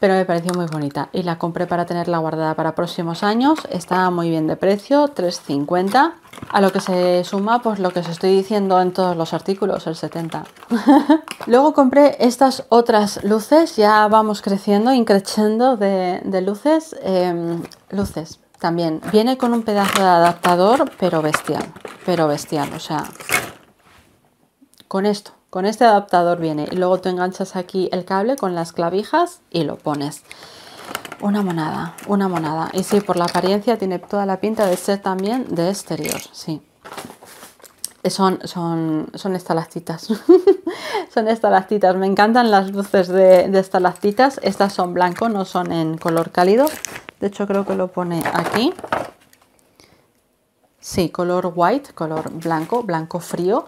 pero me pareció muy bonita y la compré para tenerla guardada para próximos años. Está muy bien de precio, 3,50. A lo que se suma pues lo que os estoy diciendo en todos los artículos, el 70. Luego compré estas otras luces, ya vamos creciendo, increciendo de, de luces. Em, luces también. Viene con un pedazo de adaptador, pero bestial, pero bestial, o sea, con esto con este adaptador viene y luego te enganchas aquí el cable con las clavijas y lo pones. Una monada, una monada. Y sí, por la apariencia tiene toda la pinta de ser también de exterior, sí. Son, son, son estalactitas. son estalactitas. Me encantan las luces de, de estalactitas. Estas son blanco, no son en color cálido. De hecho, creo que lo pone aquí. Sí, color white, color blanco, blanco frío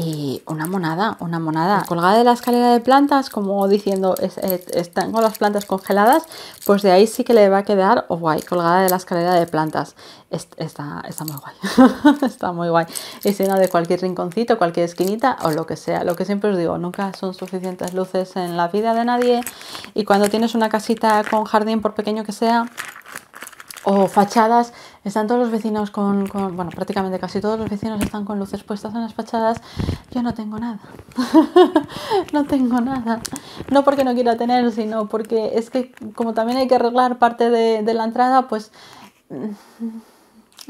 y una monada, una monada. Colgada de la escalera de plantas, como diciendo, es, con las plantas congeladas, pues de ahí sí que le va a quedar, o guay, colgada de la escalera de plantas. está, está, muy guay, está muy guay. no de cualquier rinconcito, cualquier esquinita o lo que sea. Lo que siempre os digo, nunca son suficientes luces en la vida de nadie y cuando tienes una casita con jardín, por pequeño que sea, o fachadas, están todos los vecinos con, bueno, prácticamente casi todos los vecinos están con luces puestas en las fachadas, yo no tengo nada, no tengo nada, no porque no quiera tener, sino porque es que como también hay que arreglar parte de, de la entrada, pues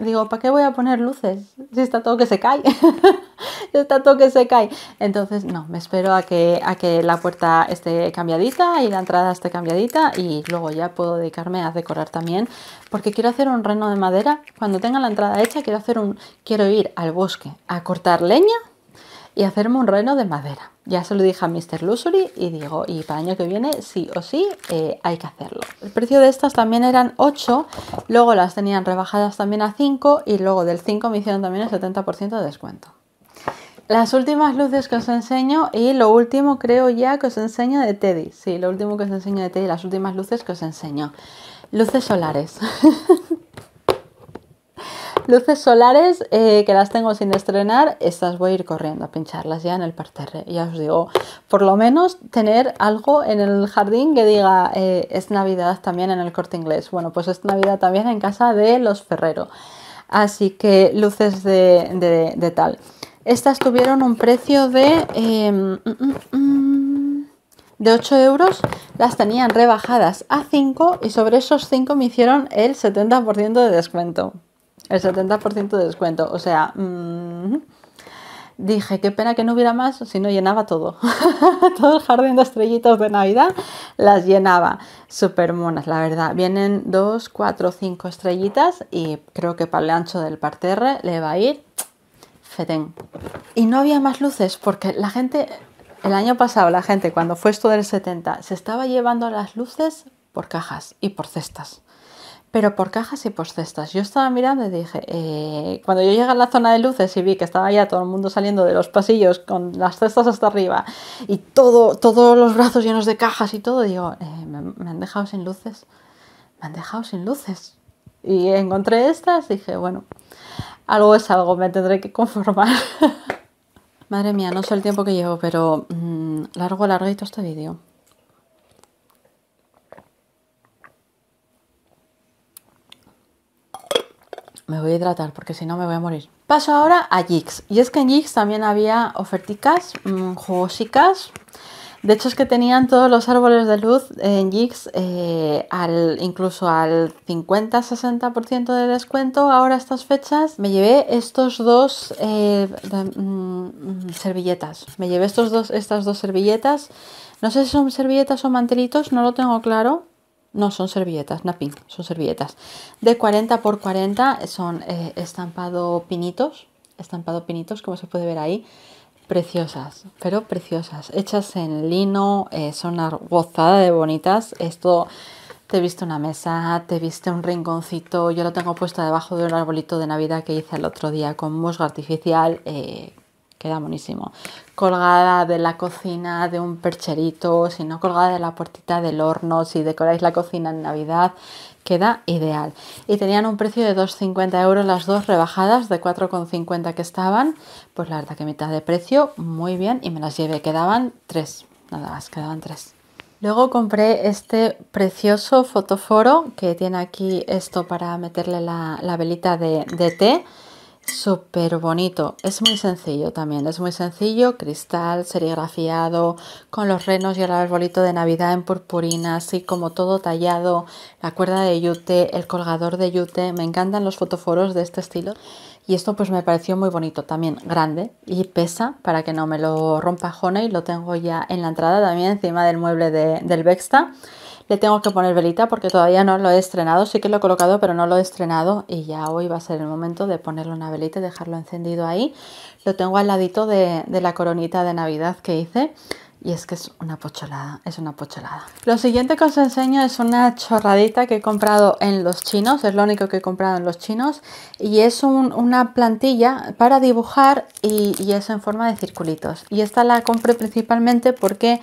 Digo, ¿para qué voy a poner luces? Si está todo que se cae. está todo que se cae. Entonces, no, me espero a que, a que la puerta esté cambiadita y la entrada esté cambiadita y luego ya puedo dedicarme a decorar también. Porque quiero hacer un reno de madera. Cuando tenga la entrada hecha, quiero, hacer un, quiero ir al bosque a cortar leña y hacerme un reno de madera. Ya se lo dije a Mr. Luxury y digo, y para el año que viene sí o sí eh, hay que hacerlo. El precio de estas también eran 8, luego las tenían rebajadas también a 5 y luego del 5 me hicieron también el 70% de descuento. Las últimas luces que os enseño y lo último creo ya que os enseño de Teddy. Sí, lo último que os enseño de Teddy, las últimas luces que os enseño. Luces solares. Luces solares, eh, que las tengo sin estrenar, estas voy a ir corriendo a pincharlas ya en el parterre. Ya os digo, por lo menos tener algo en el jardín que diga eh, es Navidad también en el corte inglés. Bueno, pues es Navidad también en casa de los Ferrero. Así que luces de, tal. Estas tuvieron un precio de... Em, mm, mm, mm, de 8 euros las tenían rebajadas a 5 y sobre esos 5 me hicieron el 70% de descuento el 70% de descuento. O sea, mm, dije, qué pena que no hubiera más, si no llenaba todo. todo el jardín de estrellitas de Navidad las llenaba. Súper monas, la verdad. Vienen dos, cuatro, cinco estrellitas y creo que para el ancho del parterre le va a ir fetén. Y no había más luces porque la gente... El año pasado la gente cuando fue esto del 70 se estaba llevando las luces por cajas y por cestas pero por cajas y por cestas. Yo estaba mirando y dije, eh, cuando yo llegué a la zona de luces y vi que estaba ya todo el mundo saliendo de los pasillos con las cestas hasta arriba y todo, todos los brazos llenos de cajas y todo, digo, eh, me, han dejado sin luces, me han dejado sin luces. Y encontré estas, dije, bueno, algo es algo, me tendré que conformar. Madre mía, no sé el tiempo que llevo, pero mm, largo, larguito este vídeo. me voy a hidratar porque si no me voy a morir. Paso ahora a Jix. Y es que en Jix también había oferticas, mm, jugosicas. De hecho es que tenían todos los árboles de luz en Jix, eh, al, incluso al 50-60% de descuento. Ahora estas fechas me llevé estos dos eh, mm, mm, servilletas. Me llevé estos dos, estas dos servilletas. No sé si son servilletas o mantelitos, no lo tengo claro. No, son servilletas, napping, son servilletas. De 40 por 40 son eh, estampado pinitos, estampado pinitos, como se puede ver ahí. Preciosas, pero preciosas. Hechas en lino, eh, son una de bonitas. Esto te viste una mesa, te viste un rinconcito. Yo lo tengo puesta debajo de un arbolito de Navidad que hice el otro día con musgo artificial. Eh, queda buenísimo. Colgada de la cocina, de un percherito, si no colgada de la puertita del horno, si decoráis la cocina en Navidad, queda ideal. Y tenían un precio de 2,50 euros las dos rebajadas de 4,50 que estaban, pues la verdad que mitad de precio, muy bien, y me las llevé, quedaban tres, nada más, quedaban tres. Luego compré este precioso fotoforo que tiene aquí esto para meterle la, velita de, de té Súper bonito, es muy sencillo también, es muy sencillo, cristal, serigrafiado, con los renos y el arbolito de Navidad en purpurina, así como todo tallado, la cuerda de yute, el colgador de yute, me encantan los fotoforos de este estilo. Y esto pues me pareció muy bonito también, grande y pesa para que no me lo rompa y Lo tengo ya en la entrada también encima del mueble de, del Vexta. Le tengo que poner velita porque todavía no lo he estrenado. Sí que lo he colocado, pero no lo he estrenado. Y ya hoy va a ser el momento de ponerle una velita y dejarlo encendido ahí. Lo tengo al ladito de, de la coronita de Navidad que hice y es que es una pocholada, es una pocholada. Lo siguiente que os enseño es una chorradita que he comprado en los chinos, es lo único que he comprado en los chinos. Y es una plantilla para dibujar y, es en forma de circulitos. Y esta la compré principalmente porque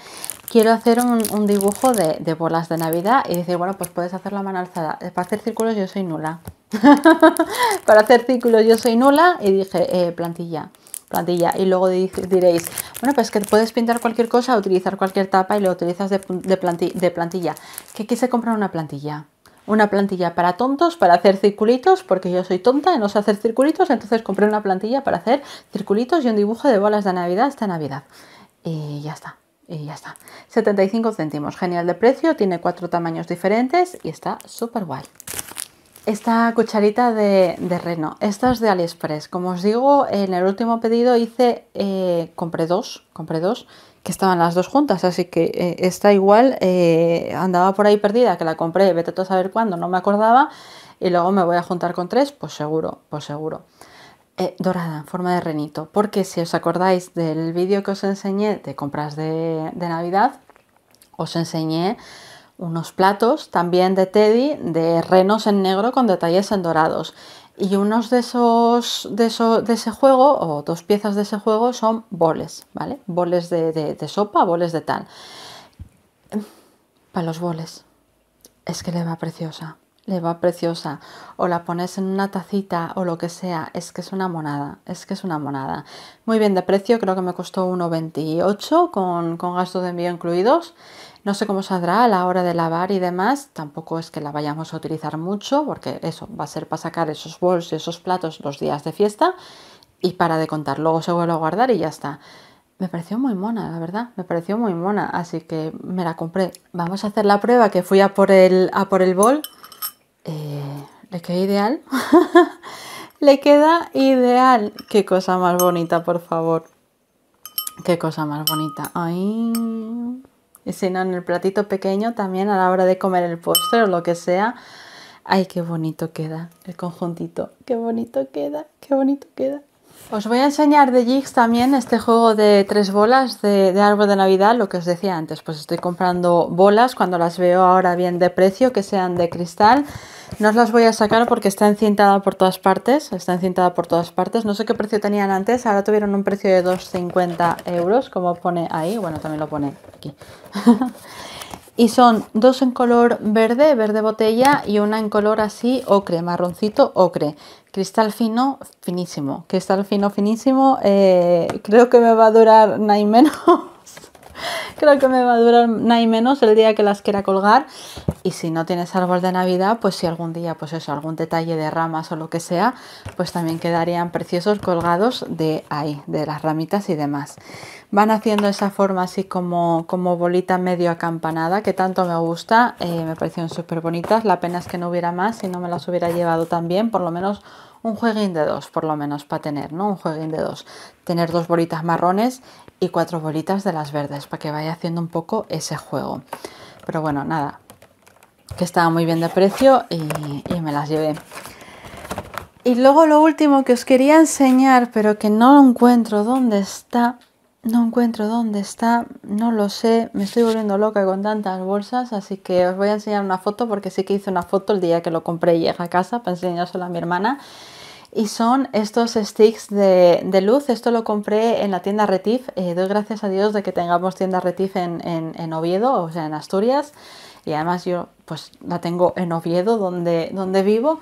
quiero hacer un, dibujo de, bolas de Navidad. Y decir, bueno, pues puedes hacer la mano alzada. Para hacer círculos yo soy nula. para hacer círculos yo soy nula y dije, eh, plantilla plantilla y luego diréis, bueno, pues que puedes pintar cualquier cosa, utilizar cualquier tapa y lo utilizas de, plantilla, de plantilla. Que quise comprar una plantilla. Una plantilla para tontos, para hacer circulitos, porque yo soy tonta y no sé hacer circulitos, entonces compré una plantilla para hacer circulitos y un dibujo de bolas de Navidad esta Navidad. Y ya está, y ya está. 75 céntimos, genial de precio, tiene cuatro tamaños diferentes y está súper guay esta cucharita de, reno. Esta es de AliExpress. Como os digo, en el último pedido hice, eh, compré dos, compré dos, que estaban las dos juntas, así que está eh, esta igual eh, andaba por ahí perdida, que la compré, vete tú a saber cuándo, no me acordaba, y luego me voy a juntar con tres, pues seguro, pues seguro. dorada, en forma de renito, porque si os acordáis del vídeo que os enseñé de compras de Navidad, os enseñé unos platos también de Teddy de renos en negro con detalles en dorados. Y unos de esos, de, ese juego, o dos piezas de ese juego, son boles, ¿vale? Boles de, sopa, boles de tal. Para los boles. Es que le va preciosa le va preciosa. O la pones en una tacita o lo que sea. Es que es una monada. Es que es una monada. Muy bien de precio. Creo que me costó 1,28 con, con gastos de envío incluidos. No sé cómo saldrá a la hora de lavar y demás, tampoco es que la vayamos a utilizar mucho, porque eso va a ser para sacar esos bols y esos platos los días de fiesta y para de contar, luego se vuelve a guardar y ya está. Me pareció muy mona, la verdad, me pareció muy mona, así que me la compré. Vamos a hacer la prueba que fui a por el, por el bol. Eh, le quedó ideal. le queda ideal. Qué cosa más bonita, por favor. Qué cosa más bonita. Ay. Y si no, en el platito pequeño también a la hora de comer el postre o lo que sea. ¡Ay, qué bonito queda el conjuntito! ¡Qué bonito queda! ¡Qué bonito queda! Os voy a enseñar de Jigs también este juego de tres bolas de, de, árbol de Navidad, lo que os decía antes, pues estoy comprando bolas cuando las veo ahora bien de precio, que sean de cristal no os las voy a sacar porque está encintada por todas partes, está encintada por todas partes. No sé qué precio tenían antes, ahora tuvieron un precio de 2,50 euros, como pone ahí, bueno, también lo pone aquí. y son dos en color verde, verde botella, y una en color así ocre, marroncito ocre. Cristal fino, finísimo. Cristal fino, finísimo. Eh, creo que me va a durar nada menos. Creo que me va a durar nada y menos el día que las quiera colgar. Y si no tienes árbol de Navidad, pues si algún día, pues eso, algún detalle de ramas o lo que sea, pues también quedarían preciosos colgados de ahí, de las ramitas y demás. Van haciendo esa forma así como, como bolita medio acampanada que tanto me gusta. Eh, me parecieron súper bonitas. La pena es que no hubiera más, si no me las hubiera llevado también, por lo menos un jueguín de dos, por lo menos para tener, ¿no? Un jueguín de dos. Tener dos bolitas marrones y cuatro bolitas de las verdes para que vaya haciendo un poco ese juego. Pero bueno, nada, que estaba muy bien de precio y, me las llevé. Y luego lo último que os quería enseñar, pero que no encuentro dónde está, no encuentro dónde está, no lo sé, me estoy volviendo loca con tantas bolsas, así que os voy a enseñar una foto porque sí que hice una foto el día que lo compré y llegué a casa para enseñársela a mi hermana y son estos sticks de, luz. Esto lo compré en la tienda Retif. Eh, doy gracias a Dios de que tengamos tienda Retif en, Oviedo, o sea, en Asturias. Y además yo pues la tengo en Oviedo, donde, donde vivo,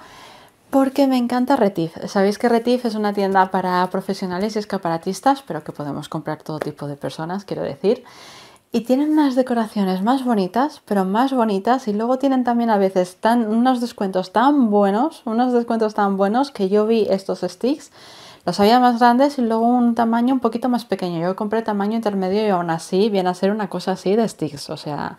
porque me encanta Retif. Sabéis que Retif es una tienda para profesionales y escaparatistas, pero que podemos comprar todo tipo de personas, quiero decir y tienen unas decoraciones más bonitas, pero más bonitas y luego tienen también a veces unos descuentos tan buenos, unos descuentos tan buenos que yo vi estos sticks, los había más grandes y luego un tamaño un poquito más pequeño. Yo compré tamaño intermedio y aún así viene a ser una cosa así de sticks, o sea,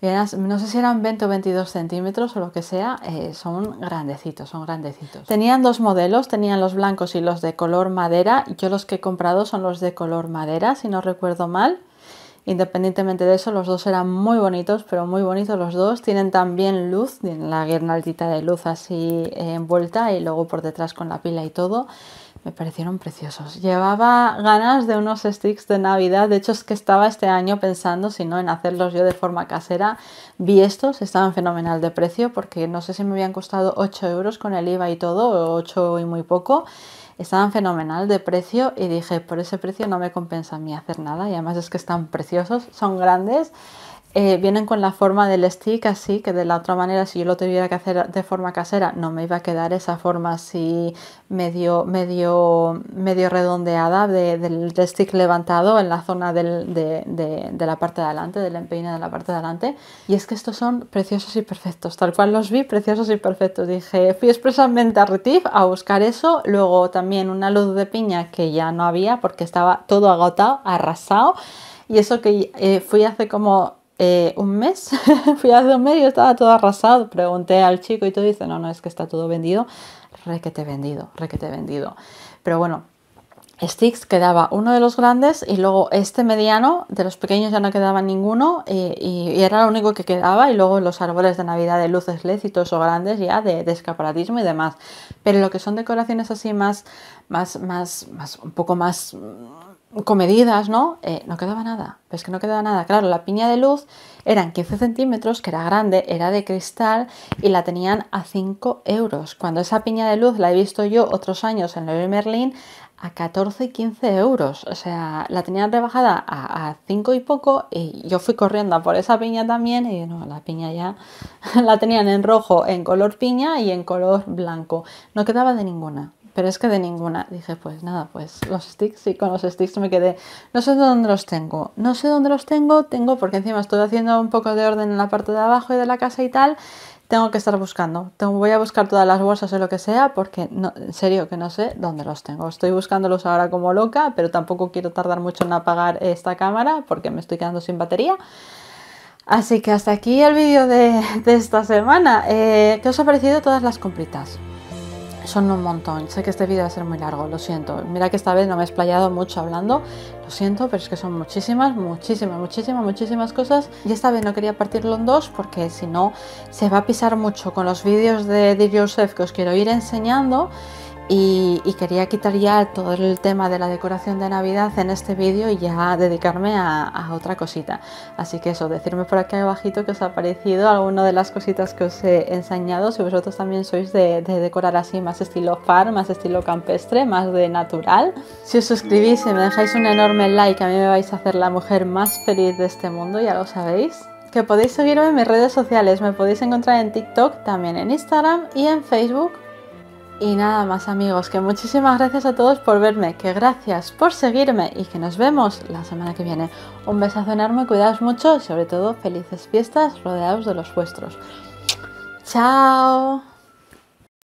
no sé si eran 20 o 22 centímetros o lo que sea, eh, son grandecitos, son grandecitos. Tenían dos modelos, tenían los blancos y los de color madera. Yo los que he comprado son los de color madera, si no recuerdo mal. Independientemente de eso, los dos eran muy bonitos, pero muy bonitos los dos. Tienen también luz, tienen la guirnaldita de luz así eh, envuelta y luego por detrás con la pila y todo. Me parecieron preciosos. Llevaba ganas de unos sticks de Navidad. De hecho, es que estaba este año pensando, si no, en hacerlos yo de forma casera. Vi estos, estaban fenomenal de precio, porque no sé si me habían costado 8 euros con el IVA y todo, o 8 y muy poco estaban fenomenal de precio y dije, por ese precio no me compensa a mí hacer nada y además es que están preciosos, son grandes eh, vienen con la forma del stick así, que de la otra manera si yo lo tuviera que hacer de forma casera no me iba a quedar esa forma así medio, medio, medio redondeada del, stick levantado en la zona de, la parte de adelante, del empeine de la parte de adelante. Y es que estos son preciosos y perfectos, tal cual los vi, preciosos y perfectos. Dije, fui expresamente a Retif a buscar eso, luego también una luz de piña que ya no había porque estaba todo agotado, arrasado. Y eso que eh, fui hace como eh, un mes, fui hace un mes y estaba todo arrasado, pregunté al chico y todo dice, no, no, es que está todo vendido, requete vendido, requete vendido. Pero bueno, Sticks quedaba uno de los grandes y luego este mediano, de los pequeños ya no quedaba ninguno y, era lo único que quedaba y luego los árboles de Navidad de luces LED o grandes ya de, de, escaparatismo y demás. Pero lo que son decoraciones así más, más, más, más, un poco más comedidas, ¿no? Eh, no quedaba nada, pues que no quedaba nada. Claro, la piña de luz eran 15 centímetros, que era grande, era de cristal y la tenían a 5 euros. Cuando esa piña de luz la he visto yo otros años en Leroy Merlin a 14 y 15 euros, o sea, la tenían rebajada a, a 5 y poco y yo fui corriendo por esa piña también y no, la piña ya la tenían en rojo, en color piña y en color blanco, no quedaba de ninguna pero es que de ninguna. Dije, pues nada, pues los sticks, y con los sticks me quedé. No sé dónde los tengo, no sé dónde los tengo, tengo, porque encima estoy haciendo un poco de orden en la parte de abajo y de la casa y tal, tengo que estar buscando. voy a buscar todas las bolsas o lo que sea, porque en serio que no sé dónde los tengo. Estoy buscándolos ahora como loca, pero tampoco quiero tardar mucho en apagar esta cámara, porque me estoy quedando sin batería. Así que hasta aquí el vídeo de, esta semana. Eh, ¿Qué os ha parecido todas las compritas? son un montón. Sé que este vídeo va a ser muy largo, lo siento. Mira que esta vez no me he explayado mucho hablando, lo siento, pero es que son muchísimas, muchísimas, muchísimas, muchísimas cosas. Y esta vez no quería partirlo en dos porque si no se va a pisar mucho con los vídeos de Dear Yourself que os quiero ir enseñando. Y, quería quitar ya todo el tema de la decoración de Navidad en este vídeo y ya dedicarme a, otra cosita. Así que eso, decirme por aquí abajito que os ha parecido alguna de las cositas que os he enseñado, si vosotros también sois de, de decorar así más estilo farm, más estilo campestre, más de natural. Si os suscribís y me dejáis un enorme like, a mí me vais a hacer la mujer más feliz de este mundo, ya lo sabéis que podéis seguirme en mis redes sociales, me podéis encontrar en TikTok, también en Instagram y en Facebook y nada más amigos, que muchísimas gracias a todos por verme, que gracias por seguirme y que nos vemos la semana que viene. Un besazo enorme, cuidaos mucho y sobre todo felices fiestas rodeados de los vuestros. ¡Chao!